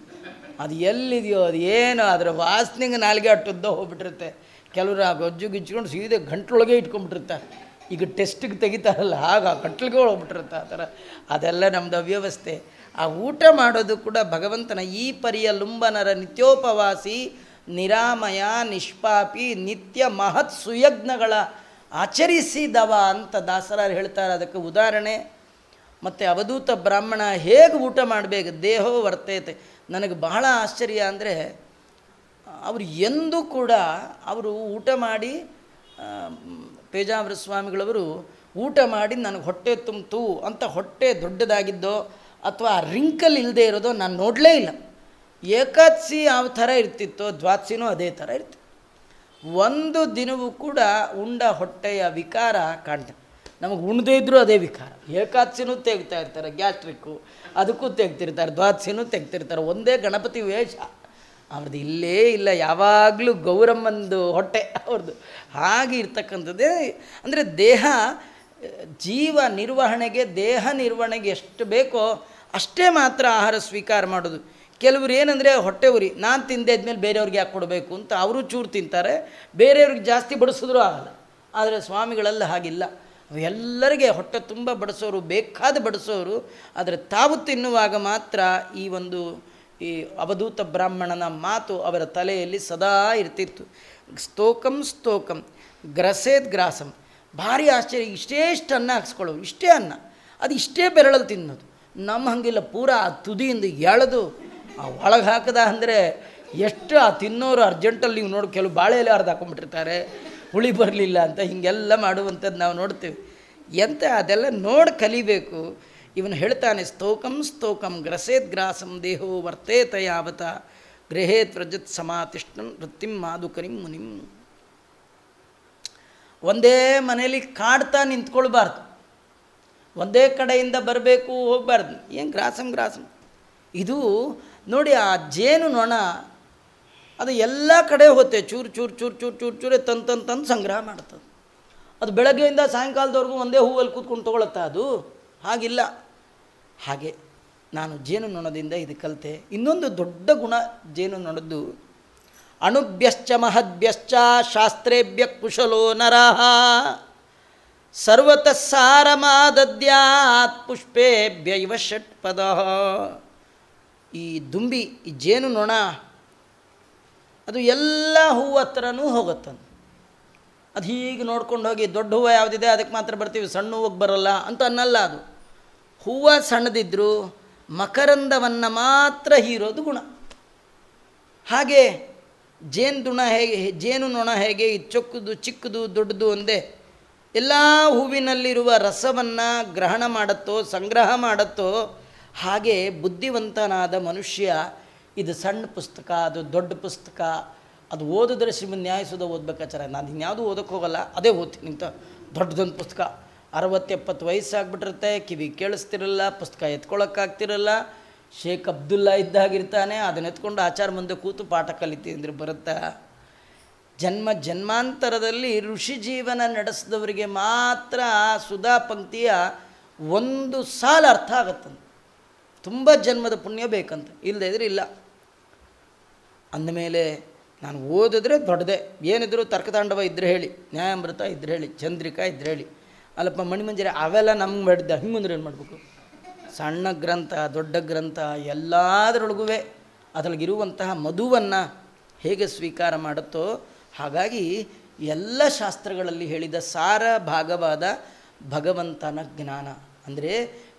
[SPEAKER 1] ಅದು ಎಲ್ಲಿದೆಯೋ ಅದು ಏನು ಅದರ ವಾಸನೆಗೆ ನಾಲ್ಗೆ ಅಟ್ಟದ್ದು ಹೋಗ್ಬಿಟ್ಟಿರುತ್ತೆ ಕೆಲವರು ಆ ಗೊಜ್ಜು ಗಿಜ್ಜುಕೊಂಡು ಸೀದೆ ಗಂಟ್ಲೊಳಗೆ ಇಟ್ಕೊಂಡ್ಬಿಟ್ಟಿರ್ತಾರೆ ಈಗ ಟೆಸ್ಟಿಗೆ ತೆಗಿತಾರಲ್ಲ ಆಗ ಗಂಟ್ಲಿಗೆ ಹೋಗ್ಬಿಟ್ಟಿರುತ್ತೆ ಆ ಥರ ಅದೆಲ್ಲ ನಮ್ಮದು ಅವ್ಯವಸ್ಥೆ ಆ ಊಟ ಮಾಡೋದು ಕೂಡ ಭಗವಂತನ ಈ ಪರಿಯ ಲುಂಬನರ ನಿತ್ಯೋಪವಾಸಿ ನಿರಾಮಯ ನಿಷ್ಪಾಪಿ ನಿತ್ಯ ಮಹತ್ ಸುಯಜ್ಞಗಳ ಆಚರಿಸಿದವ ಅಂತ ದಾಸರಾರು ಹೇಳ್ತಾರೆ ಅದಕ್ಕೆ ಉದಾಹರಣೆ ಮತ್ತು ಅವಧೂತ ಬ್ರಾಹ್ಮಣ ಹೇಗೆ ಊಟ ಮಾಡಬೇಕು ದೇಹವೂ ವರ್ತೈತೆ ನನಗೆ ಬಹಳ ಆಶ್ಚರ್ಯ ಅಂದರೆ ಅವರು ಎಂದೂ ಕೂಡ ಅವರು ಊಟ ಮಾಡಿ ಪೇಜಾವರ ಸ್ವಾಮಿಗಳವರು ಊಟ ಮಾಡಿ ನನಗೆ ಹೊಟ್ಟೆ ತುಂಬಿತು ಅಂತ ಹೊಟ್ಟೆ ದೊಡ್ಡದಾಗಿದ್ದೋ ಅಥವಾ ರಿಂಕಲ್ ಇಲ್ಲದೆ ಇರೋದೋ ನಾನು ನೋಡಲೇ ಇಲ್ಲ ಏಕಾದಶಿ ಯಾವ ಥರ ಇರ್ತಿತ್ತೋ ದ್ವಾದಶಿನೂ ಅದೇ ಥರ ಇರ್ತಿತ್ತು ಒಂದು ದಿನವೂ ಕೂಡ ಉಂಡ ಹೊಟ್ಟೆಯ ವಿಕಾರ ಕಾಣ್ತದೆ ನಮಗೆ ಉಣ್ದೇ ಇದ್ದರೂ ಅದೇ ವಿಕಾರ ಏಕಾದಶಿನೂ ತೆಗ್ತಾ ಇರ್ತಾರೆ ಗ್ಯಾಸ್ಟ್ರಿಕ್ಕು ಅದಕ್ಕೂ ತೆಗ್ತಿರ್ತಾರೆ ದ್ವಾದಶಿನೂ ತೆಗ್ತಿರ್ತಾರೆ ಒಂದೇ ಗಣಪತಿ ವೇಷ ಅವ್ರದ್ದು ಇಲ್ಲೇ ಇಲ್ಲ ಯಾವಾಗಲೂ ಗೌರಮ್ಮಂದು ಹೊಟ್ಟೆ ಅವ್ರದ್ದು ಹಾಗೆ ಇರ್ತಕ್ಕಂಥದ್ದೇ ಅಂದರೆ ದೇಹ ಜೀವ ನಿರ್ವಹಣೆಗೆ ದೇಹ ನಿರ್ವಹಣೆಗೆ ಎಷ್ಟು ಬೇಕೋ ಅಷ್ಟೇ ಮಾತ್ರ ಆಹಾರ ಸ್ವೀಕಾರ ಮಾಡೋದು ಕೆಲವರು ಏನಂದರೆ ಹೊಟ್ಟೆ ಉರಿ ನಾನು ತಿಂದಿದ್ಮೇಲೆ ಬೇರೆಯವ್ರಿಗೆ ಯಾಕೆ ಕೊಡಬೇಕು ಅಂತ ಅವರು ಚೂರು ತಿಂತಾರೆ ಬೇರೆಯವ್ರಿಗೆ ಜಾಸ್ತಿ ಬಡಿಸಿದ್ರೂ ಆಗಲ್ಲ ಆದರೆ ಸ್ವಾಮಿಗಳೆಲ್ಲ ಹಾಗಿಲ್ಲ ಎಲ್ಲರಿಗೆ ಹೊಟ್ಟೆ ತುಂಬ ಬಡಿಸೋರು ಬೇಕಾದ ಬಡಿಸೋರು ಆದರೆ ತಾವು ತಿನ್ನುವಾಗ ಮಾತ್ರ ಈ ಒಂದು ಈ ಅವಧೂತ ಬ್ರಾಹ್ಮಣನ ಮಾತು ಅವರ ತಲೆಯಲ್ಲಿ ಸದಾ ಇರ್ತಿತ್ತು ಸ್ತೋಕಂ ಸ್ತೋಕಂ ಗ್ರಸೇದ್ ಗ್ರಾಸಂ ಭಾರಿ ಆಶ್ಚರ್ಯ ಇಷ್ಟೇಷ್ಟು ಅನ್ನ ಹಾಕ್ಸ್ಕೊಳ್ಳೋರು ಇಷ್ಟೇ ಅನ್ನ ಅದು ಇಷ್ಟೇ ಬೆರಳಲ್ಲಿ ತಿನ್ನೋದು ನಮ್ಮ ಹಾಗಿಲ್ಲ ಪೂರಾ ತುದಿಯಿಂದ ಎಳೆದು ಆ ಒಳಗೆ ಹಾಕದ ಅಂದರೆ ಎಷ್ಟು ಆ ತಿನ್ನೋರು ಅರ್ಜೆಂಟಲ್ಲಿ ನೀವು ನೋಡಿ ಕೆಲವು ಬಾಳೆ ಎಲೆ ಅರ್ಧ ಹಾಕೊಂಡ್ಬಿಟ್ಟಿರ್ತಾರೆ ಹುಳಿ ಬರಲಿಲ್ಲ ಅಂತ ಹೀಗೆಲ್ಲ ಮಾಡುವಂಥದ್ದು ನಾವು ನೋಡ್ತೇವೆ ಎಂತ ಅದೆಲ್ಲ ನೋಡಿ ಕಲಿಬೇಕು ಇವನು ಹೇಳ್ತಾನೆ ಸ್ತೋಕಂ ಸ್ತೋಕಂ ಗ್ರಸೇತ್ ಗ್ರಾಸಂ ದೇಹೋ ವರ್ತೇತ ಯಾವತ ಗೃಹೇತ್ ವ್ರಜತ್ ಸಮಾತಿಷ್ಣಂ ವೃತ್ತಿಂ ಮಾಧುಕರಿಂ ಮುನಿಂ ಒಂದೇ ಮನೇಲಿ ಕಾಡ್ತಾ ನಿಂತ್ಕೊಳ್ಬಾರ್ದು ಒಂದೇ ಕಡೆಯಿಂದ ಬರಬೇಕು ಹೋಗಬಾರ್ದು ಏನು ಗ್ರಾಸಂ ಗ್ರಾಸಂ ಇದು ನೋಡಿ ಆ ಜೇನು ನೊಣ ಅದು ಎಲ್ಲ ಕಡೆ ಹೋಗುತ್ತೆ ಚೂರು ಚೂರು ಚೂರು ಚೂರು ಚೂರು ಚೂರೇ ತಂದು ಸಂಗ್ರಹ ಮಾಡ್ತದೆ ಅದು ಬೆಳಗ್ಗೆಯಿಂದ ಸಾಯಂಕಾಲದವರೆಗೂ ಒಂದೇ ಹೂವಲ್ಲಿ ಕೂತ್ಕೊಂಡು ತೊಗೊಳತ್ತಾ ಅದು ಹಾಗಿಲ್ಲ ಹಾಗೆ ನಾನು ಜೇನು ನೊಣದಿಂದ ಇದು ಕಲಿತೆ ಇನ್ನೊಂದು ದೊಡ್ಡ ಗುಣ ಜೇನು ನೊಣದ್ದು ಅಣುಭ್ಯಶ್ಚ ಮಹದ್ಭ್ಯಶ್ಚ ಶಾಸ್ತ್ರೇಭ್ಯ ಕುಶಲೋ ನರಹ ಸರ್ವತಃ ಸಾರಮಾದದ್ಯಾತ್ ಪುಷ್ಪೇಭ್ಯ ಇವ ಷಟ್ಪದ ಈ ದುಂಬಿ ಈ ಜೇನು ನೊಣ ಅದು ಎಲ್ಲ ಹೂವು ಹತ್ರನೂ ಹೋಗುತ್ತಂದು ಅದು ಹೀಗೆ ನೋಡ್ಕೊಂಡು ಹೋಗಿ ದೊಡ್ಡ ಹೂವು ಯಾವುದಿದೆ ಅದಕ್ಕೆ ಮಾತ್ರ ಬರ್ತೀವಿ ಸಣ್ಣ ಹೂವಿಗೆ ಬರಲ್ಲ ಅಂತ ಅನ್ನಲ್ಲ ಅದು ಹೂವು ಸಣ್ಣದಿದ್ದರೂ ಮಕರಂದವನ್ನು ಮಾತ್ರ ಹೀರೋದು ಗುಣ ಹಾಗೆ ಜೇನುದುಣ ಹೇಗೆ ಜೇನು ನೊಣ ಹೇಗೆ ಚೊಕ್ಕದು ಚಿಕ್ಕದು ದೊಡ್ಡದು ಒಂದೇ ಎಲ್ಲ ಹೂವಿನಲ್ಲಿರುವ ರಸವನ್ನು ಗ್ರಹಣ ಮಾಡುತ್ತೋ ಸಂಗ್ರಹ ಮಾಡುತ್ತೋ ಹಾಗೆ ಬುದ್ಧಿವಂತನಾದ ಮನುಷ್ಯ ಇದು ಸಣ್ಣ ಪುಸ್ತಕ ಅದು ದೊಡ್ಡ ಪುಸ್ತಕ ಅದು ಓದಿದ್ರೆ ಶ್ರೀಮನ್ ನ್ಯಾಯಸುದ ಓದ್ಬೇಕಾಚಾರ ನಾನು ಇನ್ಯಾವುದು ಓದಕ್ಕೆ ಹೋಗಲ್ಲ ಅದೇ ಓದ್ತೀನಿ ನಿಂತ ದೊಡ್ಡದೊಂದು ಪುಸ್ತಕ ಅರವತ್ತೆಪ್ಪತ್ತು ವಯಸ್ಸಾಗ್ಬಿಟ್ಟಿರುತ್ತೆ ಕಿವಿ ಕೇಳಿಸ್ತಿರಲ್ಲ ಪುಸ್ತಕ ಎತ್ಕೊಳ್ಳೋಕ್ಕಾಗ್ತಿರಲ್ಲ ಶೇಖ್ ಅಬ್ದುಲ್ಲಾ ಇದ್ದಾಗಿರ್ತಾನೆ ಅದನ್ನ ಎತ್ಕೊಂಡು ಆಚಾರ ಮುಂದೆ ಕೂತು ಪಾಠ ಕಲಿತಿ ಅಂದ್ರೆ ಬರುತ್ತಾ ಜನ್ಮ ಜನ್ಮಾಂತರದಲ್ಲಿ ಋಷಿ ಜೀವನ ನಡೆಸಿದವರಿಗೆ ಮಾತ್ರ ಸುಧಾ ಪಂಕ್ತಿಯ ಒಂದು ಸಾಲ ಅರ್ಥ ಆಗತ್ತಂತ ತುಂಬ ಜನ್ಮದ ಪುಣ್ಯ ಬೇಕಂತ ಇಲ್ಲದೆ ಇದ್ರೆ ಇಲ್ಲ ಅಂದಮೇಲೆ ನಾನು ಓದಿದ್ರೆ ದೊಡ್ಡದೇ ಏನಿದ್ರು ತರ್ಕತಾಂಡವ ಇದ್ರೆ ಹೇಳಿ ನ್ಯಾಯಾಮೃತ ಇದ್ರೆ ಹೇಳಿ ಚಂದ್ರಿಕಾ ಇದ್ರೆ ಹೇಳಿ ಅಲ್ಲಪ್ಪ ಮಣಿಮಂಜರಿ ಅವೆಲ್ಲ ನಮ್ಗೆ ಹಿಂಗೆ ಹಿಂಗಂದ್ರೆ ಏನು ಮಾಡಬೇಕು ಸಣ್ಣ ಗ್ರಂಥ ದೊಡ್ಡ ಗ್ರಂಥ ಎಲ್ಲದರೊಳಗೂ ಅದರೊಳಗಿರುವಂತಹ ಮಧುವನ್ನು ಹೇಗೆ ಸ್ವೀಕಾರ ಮಾಡುತ್ತೋ ಹಾಗಾಗಿ ಎಲ್ಲ ಶಾಸ್ತ್ರಗಳಲ್ಲಿ ಹೇಳಿದ ಸಾರ ಭಾಗವಾದ ಭಗವಂತನ ಜ್ಞಾನ ಅಂದರೆ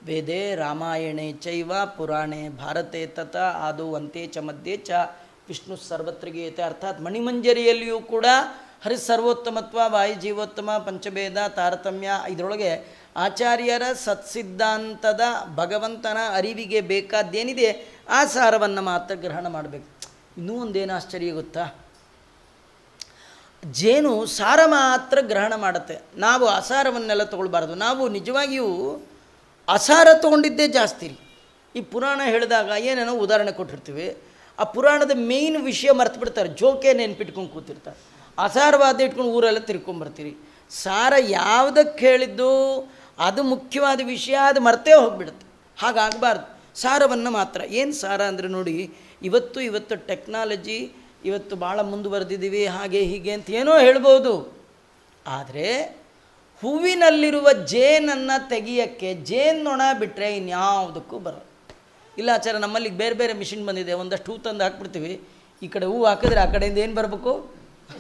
[SPEAKER 1] ವೇದೆ ರಾಮಾಯಣೆ ಚೈವ ಪುರಾಣೆ ಭಾರತೆ ತತ ಆದು ಅಂತೆ ಚ ಮಧ್ಯೆ ಚ ವಿಷ್ಣು ಸರ್ವತ್ರಿಗೇತೆ ಅರ್ಥಾತ್ ಮಣಿಮಂಜರಿಯಲ್ಲಿಯೂ ಕೂಡ ಹರಿ ಸರ್ವೋತ್ತಮತ್ವ ವಾಯು ಜೀವೋತ್ತಮ ಪಂಚಭೇದ ತಾರತಮ್ಯ ಇದರೊಳಗೆ ಆಚಾರ್ಯರ ಸತ್ಸಿದ್ಧಾಂತದ ಭಗವಂತನ ಅರಿವಿಗೆ ಬೇಕಾದ್ದೇನಿದೆ ಆ ಸಾರವನ್ನು ಮಾತ್ರ ಗ್ರಹಣ ಮಾಡಬೇಕು ಇನ್ನೂ ಒಂದೇನು ಆಶ್ಚರ್ಯ ಗೊತ್ತಾ ಜೇನು ಸಾರ ಮಾತ್ರ ಗ್ರಹಣ ಮಾಡುತ್ತೆ ನಾವು ಆ ಸಾರವನ್ನೆಲ್ಲ ತಗೊಳ್ಬಾರ್ದು ನಾವು ನಿಜವಾಗಿಯೂ ಅಸಾರ ತೊಗೊಂಡಿದ್ದೇ ಜಾಸ್ತಿ ರೀ ಈ ಪುರಾಣ ಹೇಳಿದಾಗ ಏನೇನೋ ಉದಾಹರಣೆ ಕೊಟ್ಟಿರ್ತೀವಿ ಆ ಪುರಾಣದ ಮೇಯ್ನ್ ವಿಷಯ ಮರ್ತು ಬಿಡ್ತಾರೆ ಜೋಕೆ ನೆನ್ಪಿಟ್ಕೊಂಡು ಕೂತಿರ್ತಾರೆ ಅಸಾರವಾದ ಇಟ್ಕೊಂಡು ಊರೆಲ್ಲ ತಿರ್ಕೊಂಬರ್ತೀರಿ ಸಾರ ಯಾವುದಕ್ಕೆ ಹೇಳಿದ್ದು ಅದು ಮುಖ್ಯವಾದ ವಿಷಯ ಅದು ಮರ್ತೇ ಹೋಗಿಬಿಡುತ್ತೆ ಹಾಗಾಗಬಾರ್ದು ಸಾರವನ್ನು ಮಾತ್ರ ಏನು ಸಾರ ಅಂದರೆ ನೋಡಿ ಇವತ್ತು ಇವತ್ತು ಟೆಕ್ನಾಲಜಿ ಇವತ್ತು ಭಾಳ ಮುಂದುವರೆದಿದ್ದೀವಿ ಹಾಗೆ ಹೀಗೆ ಅಂತ ಏನೋ ಹೇಳ್ಬೋದು ಆದರೆ ಹೂವಿನಲ್ಲಿರುವ ಜೇನನ್ನು ಜೇನ್ ನೊಣ ಬಿಟ್ಟರೆ ಇನ್ಯಾವುದಕ್ಕೂ ಬರಲ್ಲ ಇಲ್ಲ ಆಚಾರ ನಮ್ಮಲ್ಲಿ ಬೇರೆ ಬೇರೆ ಮಿಷಿನ್ ಬಂದಿದೆ ಒಂದಷ್ಟು ಹೂ ತಂದು ಹಾಕ್ಬಿಡ್ತೀವಿ ಈ ಕಡೆ ಹೂವು ಹಾಕಿದ್ರೆ ಆ ಕಡೆಯಿಂದ ಏನು ಬರಬೇಕು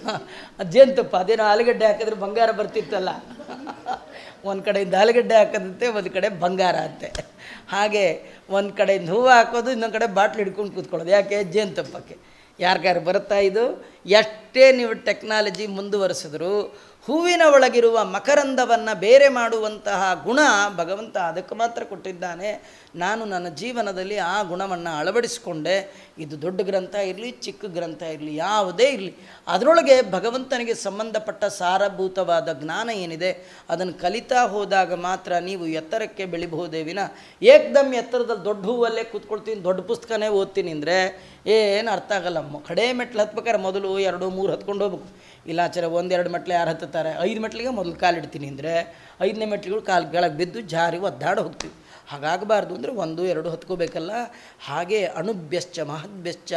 [SPEAKER 1] *laughs* ಜೇನುತುಪ್ಪ ಅದೇನೋ ಆಲೂಗಡ್ಡೆ ಹಾಕಿದ್ರೆ ಬಂಗಾರ ಬರ್ತಿತ್ತಲ್ಲ *laughs* ಒಂದು ಕಡೆಯಿಂದ ಆಲೂಗಡ್ಡೆ ಹಾಕೋದಂತೆ ಒಂದು ಕಡೆ ಬಂಗಾರ ಅಂತೆ ಹಾಗೆ ಒಂದು ಕಡೆಯಿಂದ ಹೂವು ಹಾಕೋದು ಇನ್ನೊಂದು ಕಡೆ ಬಾಟ್ಲು ಹಿಡ್ಕೊಂಡು ಕೂತ್ಕೊಳ್ಳೋದು ಯಾಕೆ ಜೇನುತುಪ್ಪಕ್ಕೆ ಯಾರಿಗಾರು ಬರುತ್ತಾ ಇದು ಎಷ್ಟೇ ನೀವು ಟೆಕ್ನಾಲಜಿ ಮುಂದುವರೆಸಿದ್ರು ಹೂವಿನ ಒಳಗಿರುವ ಮಕರಂದವನ್ನು ಬೇರೆ ಮಾಡುವಂತಹ ಗುಣ ಭಗವಂತ ಅದಕ್ಕೆ ಮಾತ್ರ ಕೊಟ್ಟಿದ್ದಾನೆ ನಾನು ನನ್ನ ಜೀವನದಲ್ಲಿ ಆ ಗುಣವನ್ನು ಅಳವಡಿಸಿಕೊಂಡೆ ಇದು ದೊಡ್ಡ ಗ್ರಂಥ ಇರಲಿ ಚಿಕ್ಕ ಗ್ರಂಥ ಇರಲಿ ಯಾವುದೇ ಇರಲಿ ಅದರೊಳಗೆ ಭಗವಂತನಿಗೆ ಸಂಬಂಧಪಟ್ಟ ಸಾರಭೂತವಾದ ಜ್ಞಾನ ಏನಿದೆ ಅದನ್ನು ಕಲಿತಾ ಹೋದಾಗ ಮಾತ್ರ ನೀವು ಎತ್ತರಕ್ಕೆ ಬೆಳಿಬಹುದೇ ವಿನ ಏಕ್ದಮ್ ಎತ್ತರದಲ್ಲಿ ದೊಡ್ಡ ಹೂವಲ್ಲೇ ಕೂತ್ಕೊಳ್ತೀನಿ ದೊಡ್ಡ ಪುಸ್ತಕನೇ ಓದ್ತೀನಿ ಅಂದರೆ ಏನು ಅರ್ಥ ಆಗಲ್ಲ ಕಡೆ ಮೆಟ್ಲು ಹತ್ಬೇಕಾರೆ ಮೊದಲು ಎರಡು ಮೂರು ಹತ್ಕೊಂಡು ಹೋಗ್ಬೇಕು ಇಲ್ಲ ಆಚಾರ ಒಂದೆರಡು ಮೆಟ್ಲು ಯಾರು ಹತ್ತುತ್ತಾರೆ ಐದು ಮೆಟ್ಲಿಗೆ ಮೊದಲು ಕಾಲಿಡ್ತೀನಿ ಅಂದರೆ ಐದನೇ ಮೆಟ್ಲುಗಳು ಕಾಲು ಕೆಳಗೆ ಬಿದ್ದು ಜಾರಿ ಒದ್ದಾಡ ಹೋಗ್ತೀವಿ ಹಾಗಾಗಬಾರ್ದು ಅಂದರೆ ಒಂದು ಎರಡು ಹತ್ಕೋಬೇಕಲ್ಲ ಹಾಗೆ ಅಣುಭ್ಯಶ್ಚ ಮಹದ್ಭ್ಯಶ್ಚ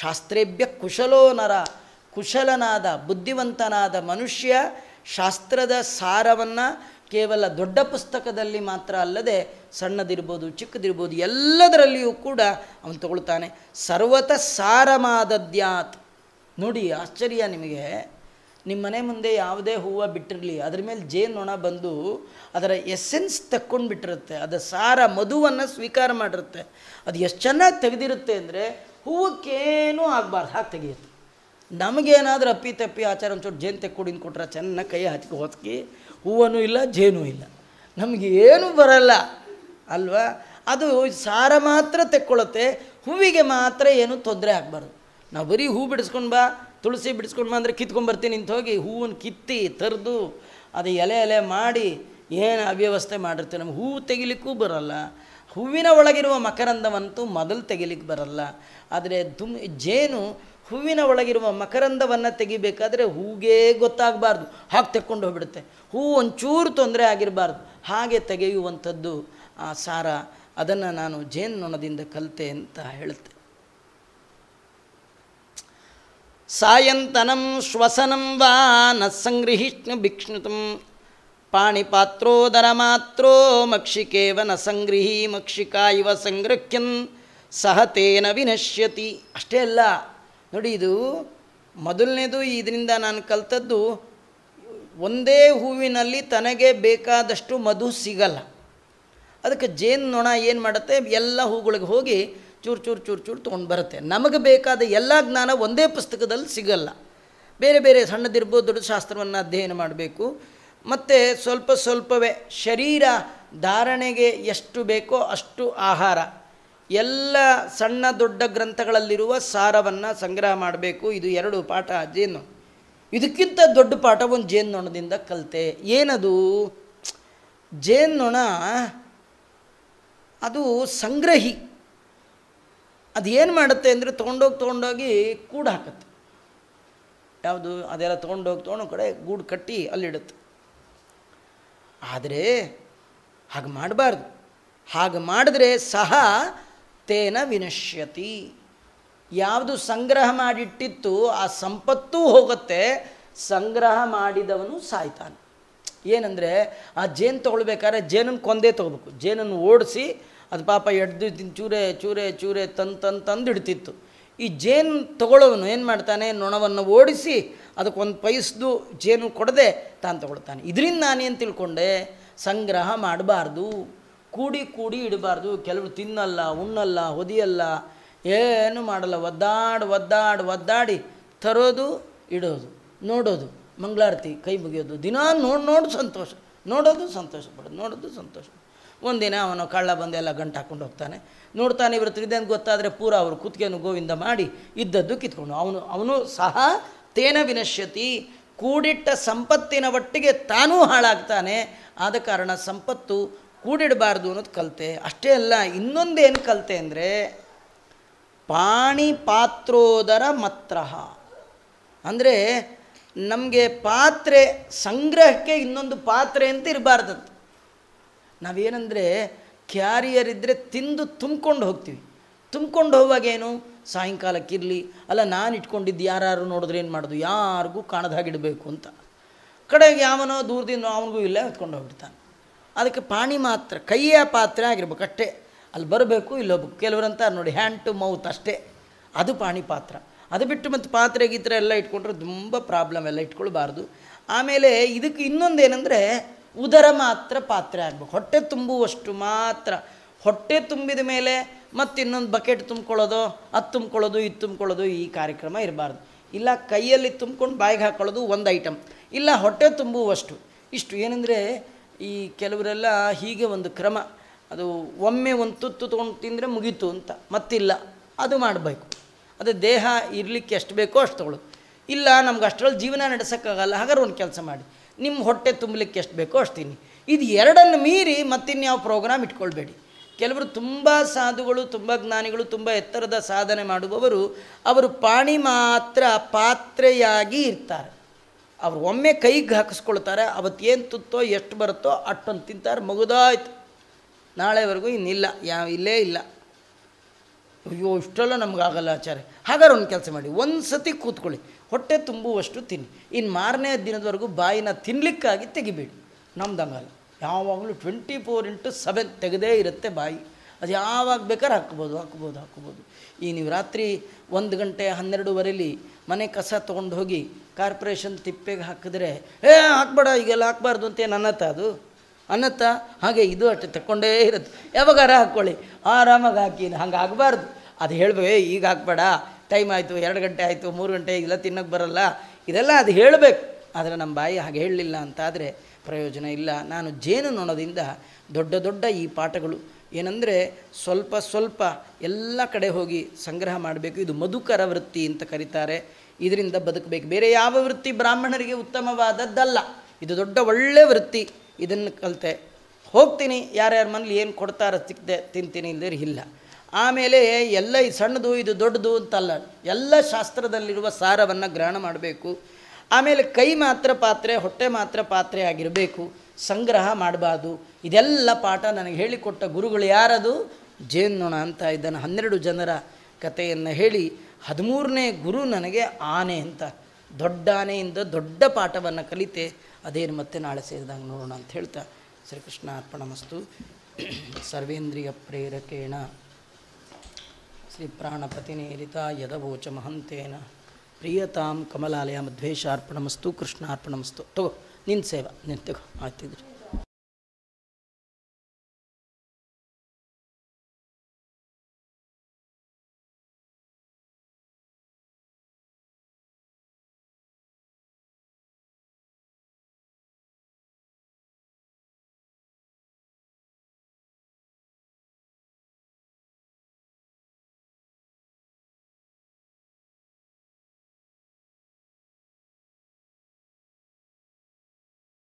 [SPEAKER 1] ಶಾಸ್ತ್ರೇಭ್ಯ ಕುಶಲೋ ನರ ಕುಶಲನಾದ ಬುದ್ಧಿವಂತನಾದ ಮನುಷ್ಯ ಶಾಸ್ತ್ರದ ಸಾರವನ್ನು ಕೇವಲ ದೊಡ್ಡ ಪುಸ್ತಕದಲ್ಲಿ ಮಾತ್ರ ಅಲ್ಲದೆ ಸಣ್ಣದಿರ್ಬೋದು ಚಿಕ್ಕದಿರ್ಬೋದು ಎಲ್ಲದರಲ್ಲಿಯೂ ಕೂಡ ಅವನು ತಗೊಳ್ತಾನೆ ಸರ್ವತ ಸಾರಮಾದದ್ಯಾತ್ ನೋಡಿ ಆಶ್ಚರ್ಯ ನಿಮಗೆ ನಿಮ್ಮ ಮನೆ ಮುಂದೆ ಯಾವುದೇ ಹೂವು ಬಿಟ್ಟಿರಲಿ ಅದ್ರ ಮೇಲೆ ಜೇನೊಣ ಬಂದು ಅದರ ಎಸೆನ್ಸ್ ತಕ್ಕೊಂಡು ಬಿಟ್ಟಿರುತ್ತೆ ಅದರ ಸಾರ ಮಧುವನ್ನು ಸ್ವೀಕಾರ ಮಾಡಿರುತ್ತೆ ಅದು ಎಷ್ಟು ಚೆನ್ನಾಗಿ ತೆಗೆದಿರುತ್ತೆ ಅಂದರೆ ಹೂವಕ್ಕೇನೂ ಆಗಬಾರ್ದು ಹಾಗೆ ತೆಗೆಯುತ್ತೆ ನಮಗೇನಾದರೂ ಅಪ್ಪಿ ತಪ್ಪಿ ಆಚಾರ ಒಂಚೂರು ಜೇನು ತೆಕ್ಕೊಡಿನ ಕೊಟ್ರೆ ಚೆನ್ನಾಗಿ ಕೈ ಹಚ್ಚಿ ಹೊತ್ಕಿ ಹೂವನೂ ಇಲ್ಲ ಜೇನೂ ಇಲ್ಲ ನಮಗೆ ಏನೂ ಬರಲ್ಲ ಅಲ್ವಾ ಅದು ಸಾರ ಮಾತ್ರ ತೆಕ್ಕೊಳ್ಳುತ್ತೆ ಹೂವಿಗೆ ಮಾತ್ರ ಏನೂ ತೊಂದರೆ ಆಗಬಾರ್ದು ನಾವು ಬರೀ ಹೂ ಬಿಡಿಸ್ಕೊಂಡು ಬಾ ತುಳಸಿ ಬಿಡಿಸ್ಕೊಂಡು ಬಂದರೆ ಕಿತ್ಕೊಂಡ್ಬರ್ತೀನಿ ನಿಂತೋಗಿ ಹೋಗಿ ಹೂವನ್ನು ಕಿತ್ತಿ ತರಿದು ಅದು ಎಲೆ ಎಲೆ ಮಾಡಿ ಏನು ಅವ್ಯವಸ್ಥೆ ಮಾಡಿರ್ತೀವಿ ನಮಗೆ ಹೂವು ತೆಗಿಲಿಕ್ಕೂ ಬರಲ್ಲ ಹೂವಿನ ಒಳಗಿರುವ ಮಕರಂದವಂತೂ ಮೊದಲು ತೆಗಿಲಿಕ್ಕೆ ಬರಲ್ಲ ಆದರೆ ತುಮ್ ಜೇನು ಹೂವಿನ ಒಳಗಿರುವ ಮಕರಂದವನ್ನು ತೆಗಿಬೇಕಾದ್ರೆ ಹೂಗೆ ಗೊತ್ತಾಗಬಾರ್ದು ಹಾಗೆ ತೆಕ್ಕೊಂಡು ಹೋಗ್ಬಿಡುತ್ತೆ ಹೂ ಒಂಚೂರು ತೊಂದರೆ ಆಗಿರಬಾರ್ದು ಹಾಗೆ ತೆಗೆಯುವಂಥದ್ದು ಆ ಸಾರ ಅದನ್ನು ನಾನು ಜೇನು ನೊಣದಿಂದ ಕಲಿತೆ ಅಂತ ಹೇಳುತ್ತೆ ಸಾಯಂತನಂ ಶ್ವಸನಂ ವಾ ನಸಂಗೃಹಿಷ್ಣು ಭಿಕ್ಷುತು ಪಾಣಿಪಾತ್ರೋದರ ಮಾತ್ರೋ ಮಕ್ಷಿಕೇವ ನ ಸಂಗೃಹಿ ಮಕ್ಷಿಕಾ ಇವ ಸಹ ತೇನ ವಿನಶ್ಯತಿ ಅಷ್ಟೇ ಅಲ್ಲ ನೋಡಿ ಇದು ಮೊದಲನೇದು ಇದರಿಂದ ನಾನು ಕಲ್ತದ್ದು ಒಂದೇ ಹೂವಿನಲ್ಲಿ ತನಗೆ ಬೇಕಾದಷ್ಟು ಮಧು ಸಿಗಲ್ಲ ಅದಕ್ಕೆ ಜೇನು ನೊಣ ಏನು ಮಾಡುತ್ತೆ ಎಲ್ಲ ಹೂಗಳಿಗೆ ಹೋಗಿ ಚೂರು ಚೂರು ಚೂರು ಚೂರು ತೊಗೊಂಡು ಬರುತ್ತೆ ನಮಗೆ ಬೇಕಾದ ಎಲ್ಲ ಜ್ಞಾನ ಒಂದೇ ಪುಸ್ತಕದಲ್ಲಿ ಸಿಗಲ್ಲ ಬೇರೆ ಬೇರೆ ಸಣ್ಣದಿರ್ಬೋದು ದೊಡ್ಡ ಶಾಸ್ತ್ರವನ್ನು ಅಧ್ಯಯನ ಮಾಡಬೇಕು ಮತ್ತು ಸ್ವಲ್ಪ ಸ್ವಲ್ಪವೇ ಶರೀರ ಧಾರಣೆಗೆ ಎಷ್ಟು ಬೇಕೋ ಅಷ್ಟು ಆಹಾರ ಎಲ್ಲ ಸಣ್ಣ ದೊಡ್ಡ ಗ್ರಂಥಗಳಲ್ಲಿರುವ ಸಾರವನ್ನು ಸಂಗ್ರಹ ಮಾಡಬೇಕು ಇದು ಎರಡು ಪಾಠ ಜೇನು ಇದಕ್ಕಿಂತ ದೊಡ್ಡ ಪಾಠ ಒಂದು ನೊಣದಿಂದ ಕಲಿತೆ ಏನದು ನೊಣ ಅದು ಸಂಗ್ರಹಿ ಅದು ಏನು ಮಾಡುತ್ತೆ ಅಂದರೆ ತೊಗೊಂಡೋಗಿ ತೊಗೊಂಡೋಗಿ ಗೂಡು ಹಾಕುತ್ತೆ ಯಾವುದು ಅದೆಲ್ಲ ತೊಗೊಂಡೋಗಿ ತೊಗೊಂಡು ಕಡೆ ಗೂಡು ಕಟ್ಟಿ ಅಲ್ಲಿಡುತ್ತೆ ಆದರೆ ಹಾಗೆ ಮಾಡಬಾರ್ದು ಹಾಗೆ ಮಾಡಿದ್ರೆ ಸಹ ತೇನ ವಿನಶ್ಯತಿ ಯಾವುದು ಸಂಗ್ರಹ ಮಾಡಿಟ್ಟಿತ್ತು ಆ ಸಂಪತ್ತೂ ಹೋಗುತ್ತೆ ಸಂಗ್ರಹ ಮಾಡಿದವನು ಸಾಯ್ತಾನೆ ಏನಂದರೆ ಆ ಜೇನು ತೊಗೊಳ್ಬೇಕಾದ್ರೆ ಜೇನನ್ನು ಕೊಂದೇ ತೊಗೋಬೇಕು ಜೇನನ್ನು ಓಡಿಸಿ ಅದು ಪಾಪ ತಿನ್ ಚೂರೆ ಚೂರೆ ಚೂರೆ ತಂದು ತಂದು ತಂದು ಇಡ್ತಿತ್ತು ಈ ಜೇನು ತಗೊಳ್ಳೋನು ಏನು ಮಾಡ್ತಾನೆ ನೊಣವನ್ನು ಓಡಿಸಿ ಅದಕ್ಕೊಂದು ಪೈಸ್ದು ಜೇನು ಕೊಡದೆ ತಾನು ತಗೊಳ್ತಾನೆ ಇದರಿಂದ ನಾನೇನು ತಿಳ್ಕೊಂಡೆ ಸಂಗ್ರಹ ಮಾಡಬಾರ್ದು ಕೂಡಿ ಕೂಡಿ ಇಡಬಾರ್ದು ಕೆಲವರು ತಿನ್ನಲ್ಲ ಉಣ್ಣಲ್ಲ ಹೊದಿಯಲ್ಲ ಏನು ಮಾಡಲ್ಲ ಒದ್ದಾಡಿ ಒದ್ದಾಡಿ ಒದ್ದಾಡಿ ತರೋದು ಇಡೋದು ನೋಡೋದು ಮಂಗಳಾರತಿ ಕೈ ಮುಗಿಯೋದು ದಿನ ನೋಡಿ ನೋಡಿ ಸಂತೋಷ ನೋಡೋದು ಸಂತೋಷ ಪಡೋದು ನೋಡೋದು ಸಂತೋಷ ಒಂದಿನ ಅವನು ಕಳ್ಳ ಬಂದೆಲ್ಲ ಗಂಟು ಹಾಕ್ಕೊಂಡು ಹೋಗ್ತಾನೆ ನೋಡ್ತಾನೆ ಇವರು ಅಂತ ಗೊತ್ತಾದರೆ ಪೂರ ಅವರು ಕುತ್ತಿಗೆಯನ್ನು ಗೋವಿಂದ ಮಾಡಿ ಇದ್ದದ್ದು ಕಿತ್ಕೊಂಡು ಅವನು ಅವನು ಸಹ ತೇನ ವಿನಶ್ಯತಿ ಕೂಡಿಟ್ಟ ಸಂಪತ್ತಿನ ಒಟ್ಟಿಗೆ ತಾನೂ ಹಾಳಾಗ್ತಾನೆ ಆದ ಕಾರಣ ಸಂಪತ್ತು ಕೂಡಿಡಬಾರ್ದು ಅನ್ನೋದು ಕಲಿತೆ ಅಷ್ಟೇ ಅಲ್ಲ ಇನ್ನೊಂದೇನು ಕಲಿತೆ ಅಂದರೆ ಪಾತ್ರೋದರ ಮತ್ರ ಅಂದರೆ ನಮಗೆ ಪಾತ್ರೆ ಸಂಗ್ರಹಕ್ಕೆ ಇನ್ನೊಂದು ಪಾತ್ರೆ ಅಂತ ಇರಬಾರ್ದು ನಾವೇನಂದರೆ ಕ್ಯಾರಿಯರ್ ಇದ್ದರೆ ತಿಂದು ತುಂಬ್ಕೊಂಡು ಹೋಗ್ತೀವಿ ತುಂಬ್ಕೊಂಡು ಹೋಗುವಾಗೇನು ಸಾಯಂಕಾಲಕ್ಕೆ ಸಾಯಂಕಾಲಕ್ಕಿರಲಿ ಅಲ್ಲ ನಾನು ಇಟ್ಕೊಂಡಿದ್ದು ಯಾರು ನೋಡಿದ್ರೆ ಏನು ಮಾಡೋದು ಯಾರಿಗೂ ಕಾಣದ ಹಾಗೆ ಇಡಬೇಕು ಅಂತ ಕಡೆಗೆ ಯಾವನೋ ದೂರದಿಂದ ಅವನಿಗೂ ಇಲ್ಲೇ ಹೊತ್ಕೊಂಡು ಹೋಗ್ಬಿಡ್ತಾನೆ ಅದಕ್ಕೆ ಪಾಣಿ ಮಾತ್ರ ಕೈಯ ಪಾತ್ರೆ ಆಗಿರ್ಬೇಕು ಅಷ್ಟೇ ಅಲ್ಲಿ ಬರಬೇಕು ಇಲ್ಲೋಗ್ಬೇಕು ಕೆಲವರಂತ ನೋಡಿ ಹ್ಯಾಂಡ್ ಟು ಮೌತ್ ಅಷ್ಟೇ ಅದು ಪಾಣಿ ಪಾತ್ರ ಅದು ಬಿಟ್ಟು ಮತ್ತು ಪಾತ್ರೆ ಗೀತ್ರೆ ಎಲ್ಲ ಇಟ್ಕೊಂಡ್ರೆ ತುಂಬ ಪ್ರಾಬ್ಲಮ್ ಎಲ್ಲ ಇಟ್ಕೊಳ್ಬಾರ್ದು ಆಮೇಲೆ ಇದಕ್ಕೆ ಇನ್ನೊಂದು ಏನಂದರೆ ಉದರ ಮಾತ್ರ ಪಾತ್ರೆ ಆಗಬೇಕು ಹೊಟ್ಟೆ ತುಂಬುವಷ್ಟು ಮಾತ್ರ ಹೊಟ್ಟೆ ತುಂಬಿದ ಮೇಲೆ ಮತ್ತಿನ್ನೊಂದು ಬಕೆಟ್ ತುಂಬ್ಕೊಳ್ಳೋದು ಅದು ತುಂಬ್ಕೊಳ್ಳೋದು ಇದು ತುಂಬ್ಕೊಳ್ಳೋದು ಈ ಕಾರ್ಯಕ್ರಮ ಇರಬಾರ್ದು ಇಲ್ಲ ಕೈಯಲ್ಲಿ ತುಂಬ್ಕೊಂಡು ಬಾಯಿಗೆ ಹಾಕೊಳ್ಳೋದು ಒಂದು ಐಟಮ್ ಇಲ್ಲ ಹೊಟ್ಟೆ ತುಂಬುವಷ್ಟು ಇಷ್ಟು ಏನಂದರೆ ಈ ಕೆಲವರೆಲ್ಲ ಹೀಗೆ ಒಂದು ಕ್ರಮ ಅದು ಒಮ್ಮೆ ಒಂದು ತುತ್ತು ತೊಗೊಂಡು ತಿಂದರೆ ಮುಗೀತು ಅಂತ ಮತ್ತಿಲ್ಲ ಅದು ಮಾಡಬೇಕು ಅದು ದೇಹ ಇರಲಿಕ್ಕೆ ಎಷ್ಟು ಬೇಕೋ ಅಷ್ಟು ತೊಗೊಳ್ಳೋದು ಇಲ್ಲ ನಮ್ಗೆ ಅಷ್ಟರಲ್ಲಿ ಜೀವನ ನಡೆಸೋಕ್ಕಾಗಲ್ಲ ಹಾಗಾದ್ರೆ ಒಂದು ಕೆಲಸ ಮಾಡಿ ನಿಮ್ಮ ಹೊಟ್ಟೆ ತುಂಬಲಿಕ್ಕೆ ಎಷ್ಟು ಬೇಕೋ ತಿನ್ನಿ ಇದು ಎರಡನ್ನು ಮೀರಿ ಮತ್ತಿನ್ಯಾವ ಪ್ರೋಗ್ರಾಮ್ ಇಟ್ಕೊಳ್ಬೇಡಿ ಕೆಲವರು ತುಂಬ ಸಾಧುಗಳು ತುಂಬ ಜ್ಞಾನಿಗಳು ತುಂಬ ಎತ್ತರದ ಸಾಧನೆ ಮಾಡುವವರು ಅವರು ಪಾಣಿ ಮಾತ್ರ ಪಾತ್ರೆಯಾಗಿ ಇರ್ತಾರೆ ಅವರು ಒಮ್ಮೆ ಕೈಗೆ ಹಾಕಿಸ್ಕೊಳ್ತಾರೆ ಅವತ್ತೇನು ತುತ್ತೋ ಎಷ್ಟು ಬರುತ್ತೋ ಅಟ್ಟೊಂದು ತಿಂತಾರೆ ಮಗುದಾಯ್ತು ನಾಳೆವರೆಗೂ ಇನ್ನಿಲ್ಲ ಯಾವ ಇಲ್ಲೇ ಇಲ್ಲ ಅಯ್ಯೋ ಇಷ್ಟೆಲ್ಲ ನಮಗಾಗಲ್ಲ ಆಚಾರ್ಯ ಹಾಗಾದ್ರೆ ಒಂದು ಕೆಲಸ ಮಾಡಿ ಒಂದು ಸತಿ ಕೂತ್ಕೊಳ್ಳಿ ಹೊಟ್ಟೆ ತುಂಬುವಷ್ಟು ತಿನ್ನಿ ಇನ್ನು ಮಾರನೇ ದಿನದವರೆಗೂ ಬಾಯಿನ ತಿನ್ನಲಿಕ್ಕಾಗಿ ತೆಗಿಬೇಡಿ ನಮ್ದಂಗಲ್ಲ ಯಾವಾಗಲೂ ಟ್ವೆಂಟಿ ಫೋರ್ ಇಂಟು ಸೆವೆನ್ ತೆಗೆದೇ ಇರುತ್ತೆ ಬಾಯಿ ಅದು ಯಾವಾಗ ಬೇಕಾದ್ರೆ ಹಾಕ್ಬೋದು ಹಾಕ್ಬೋದು ಹಾಕ್ಬೋದು ಈ ನೀವು ರಾತ್ರಿ ಒಂದು ಗಂಟೆ ಹನ್ನೆರಡುವರೆಲಿ ಮನೆ ಕಸ ತೊಗೊಂಡು ಹೋಗಿ ಕಾರ್ಪೊರೇಷನ್ ತಿಪ್ಪೆಗೆ ಹಾಕಿದ್ರೆ ಏ ಹಾಕ್ಬೇಡ ಈಗೆಲ್ಲ ಹಾಕ್ಬಾರ್ದು ಅಂತ ಏನು ಅನ್ನತ್ತ ಅದು ಅನ್ನತ್ತ ಹಾಗೆ ಇದು ಅಷ್ಟೇ ತಕ್ಕೊಂಡೇ ಇರುತ್ತೆ ಯಾವಾಗಾರ ಹಾಕ್ಕೊಳ್ಳಿ ಆರಾಮಾಗಿ ಹಾಕಿ ಹಂಗೆ ಆಗಬಾರ್ದು ಅದು ಹೇಳ್ಬೇ ಈಗ ಹಾಕ್ಬೇಡ ಟೈಮ್ ಆಯಿತು ಎರಡು ಗಂಟೆ ಆಯಿತು ಮೂರು ಗಂಟೆ ಇಲ್ಲ ತಿನ್ನೋಕೆ ಬರಲ್ಲ ಇದೆಲ್ಲ ಅದು ಹೇಳಬೇಕು ಆದರೆ ನಮ್ಮ ಬಾಯಿ ಹಾಗೆ ಹೇಳಲಿಲ್ಲ ಅಂತಾದರೆ ಪ್ರಯೋಜನ ಇಲ್ಲ ನಾನು ಜೇನು ನೋಡೋದಿಂದ ದೊಡ್ಡ ದೊಡ್ಡ ಈ ಪಾಠಗಳು ಏನಂದರೆ ಸ್ವಲ್ಪ ಸ್ವಲ್ಪ ಎಲ್ಲ ಕಡೆ ಹೋಗಿ ಸಂಗ್ರಹ ಮಾಡಬೇಕು ಇದು ಮಧುಕರ ವೃತ್ತಿ ಅಂತ ಕರೀತಾರೆ ಇದರಿಂದ ಬದುಕಬೇಕು ಬೇರೆ ಯಾವ ವೃತ್ತಿ ಬ್ರಾಹ್ಮಣರಿಗೆ ಉತ್ತಮವಾದದ್ದಲ್ಲ ಇದು ದೊಡ್ಡ ಒಳ್ಳೆ ವೃತ್ತಿ ಇದನ್ನು ಕಲಿತೆ ಹೋಗ್ತೀನಿ ಯಾರ್ಯಾರ ಮನೇಲಿ ಏನು ಕೊಡ್ತಾರೋ ಸಿಕ್ತೆ ತಿಂತೀನಿ ಇಲ್ಲದೇ ಇಲ್ಲ ಆಮೇಲೆ ಎಲ್ಲ ಇದು ಸಣ್ಣದು ಇದು ದೊಡ್ಡದು ಅಂತಲ್ಲ ಎಲ್ಲ ಶಾಸ್ತ್ರದಲ್ಲಿರುವ ಸಾರವನ್ನು ಗ್ರಹಣ ಮಾಡಬೇಕು ಆಮೇಲೆ ಕೈ ಮಾತ್ರ ಪಾತ್ರೆ ಹೊಟ್ಟೆ ಮಾತ್ರ ಪಾತ್ರೆ ಆಗಿರಬೇಕು ಸಂಗ್ರಹ ಮಾಡಬಾರ್ದು ಇದೆಲ್ಲ ಪಾಠ ನನಗೆ ಹೇಳಿಕೊಟ್ಟ ಗುರುಗಳು ಯಾರದು ಜೇನ್ನೊಣ ಅಂತ ಇದನ್ನು ಹನ್ನೆರಡು ಜನರ ಕಥೆಯನ್ನು ಹೇಳಿ ಹದಿಮೂರನೇ ಗುರು ನನಗೆ ಆನೆ ಅಂತ ದೊಡ್ಡ ಆನೆಯಿಂದ ದೊಡ್ಡ ಪಾಠವನ್ನು ಕಲಿತೆ ಅದೇನು ಮತ್ತೆ ನಾಳೆ ಸೇರಿದಂಗೆ ನೋಡೋಣ ಅಂತ ಹೇಳ್ತಾ ಶ್ರೀಕೃಷ್ಣ ಅರ್ಪಣ ಮಸ್ತು *clears throat* ಸರ್ವೇಂದ್ರಿಯ ಪ್ರೇರಕೇಣ ಯದವೋಚ ಮಹಂತೇನ ಪ್ರಿಯತಾಂ ಕಮಲಾಲಯ ಮಧ್ವೇಶಾರ್ಪಣಮಸ್ತು ಕೃಷ್ಣಾರ್ಪಣಮಸ್ತು ತಗೋ ನಿನ್ನ ಸೇವಾ ನಿನ್ನ ತಗೋ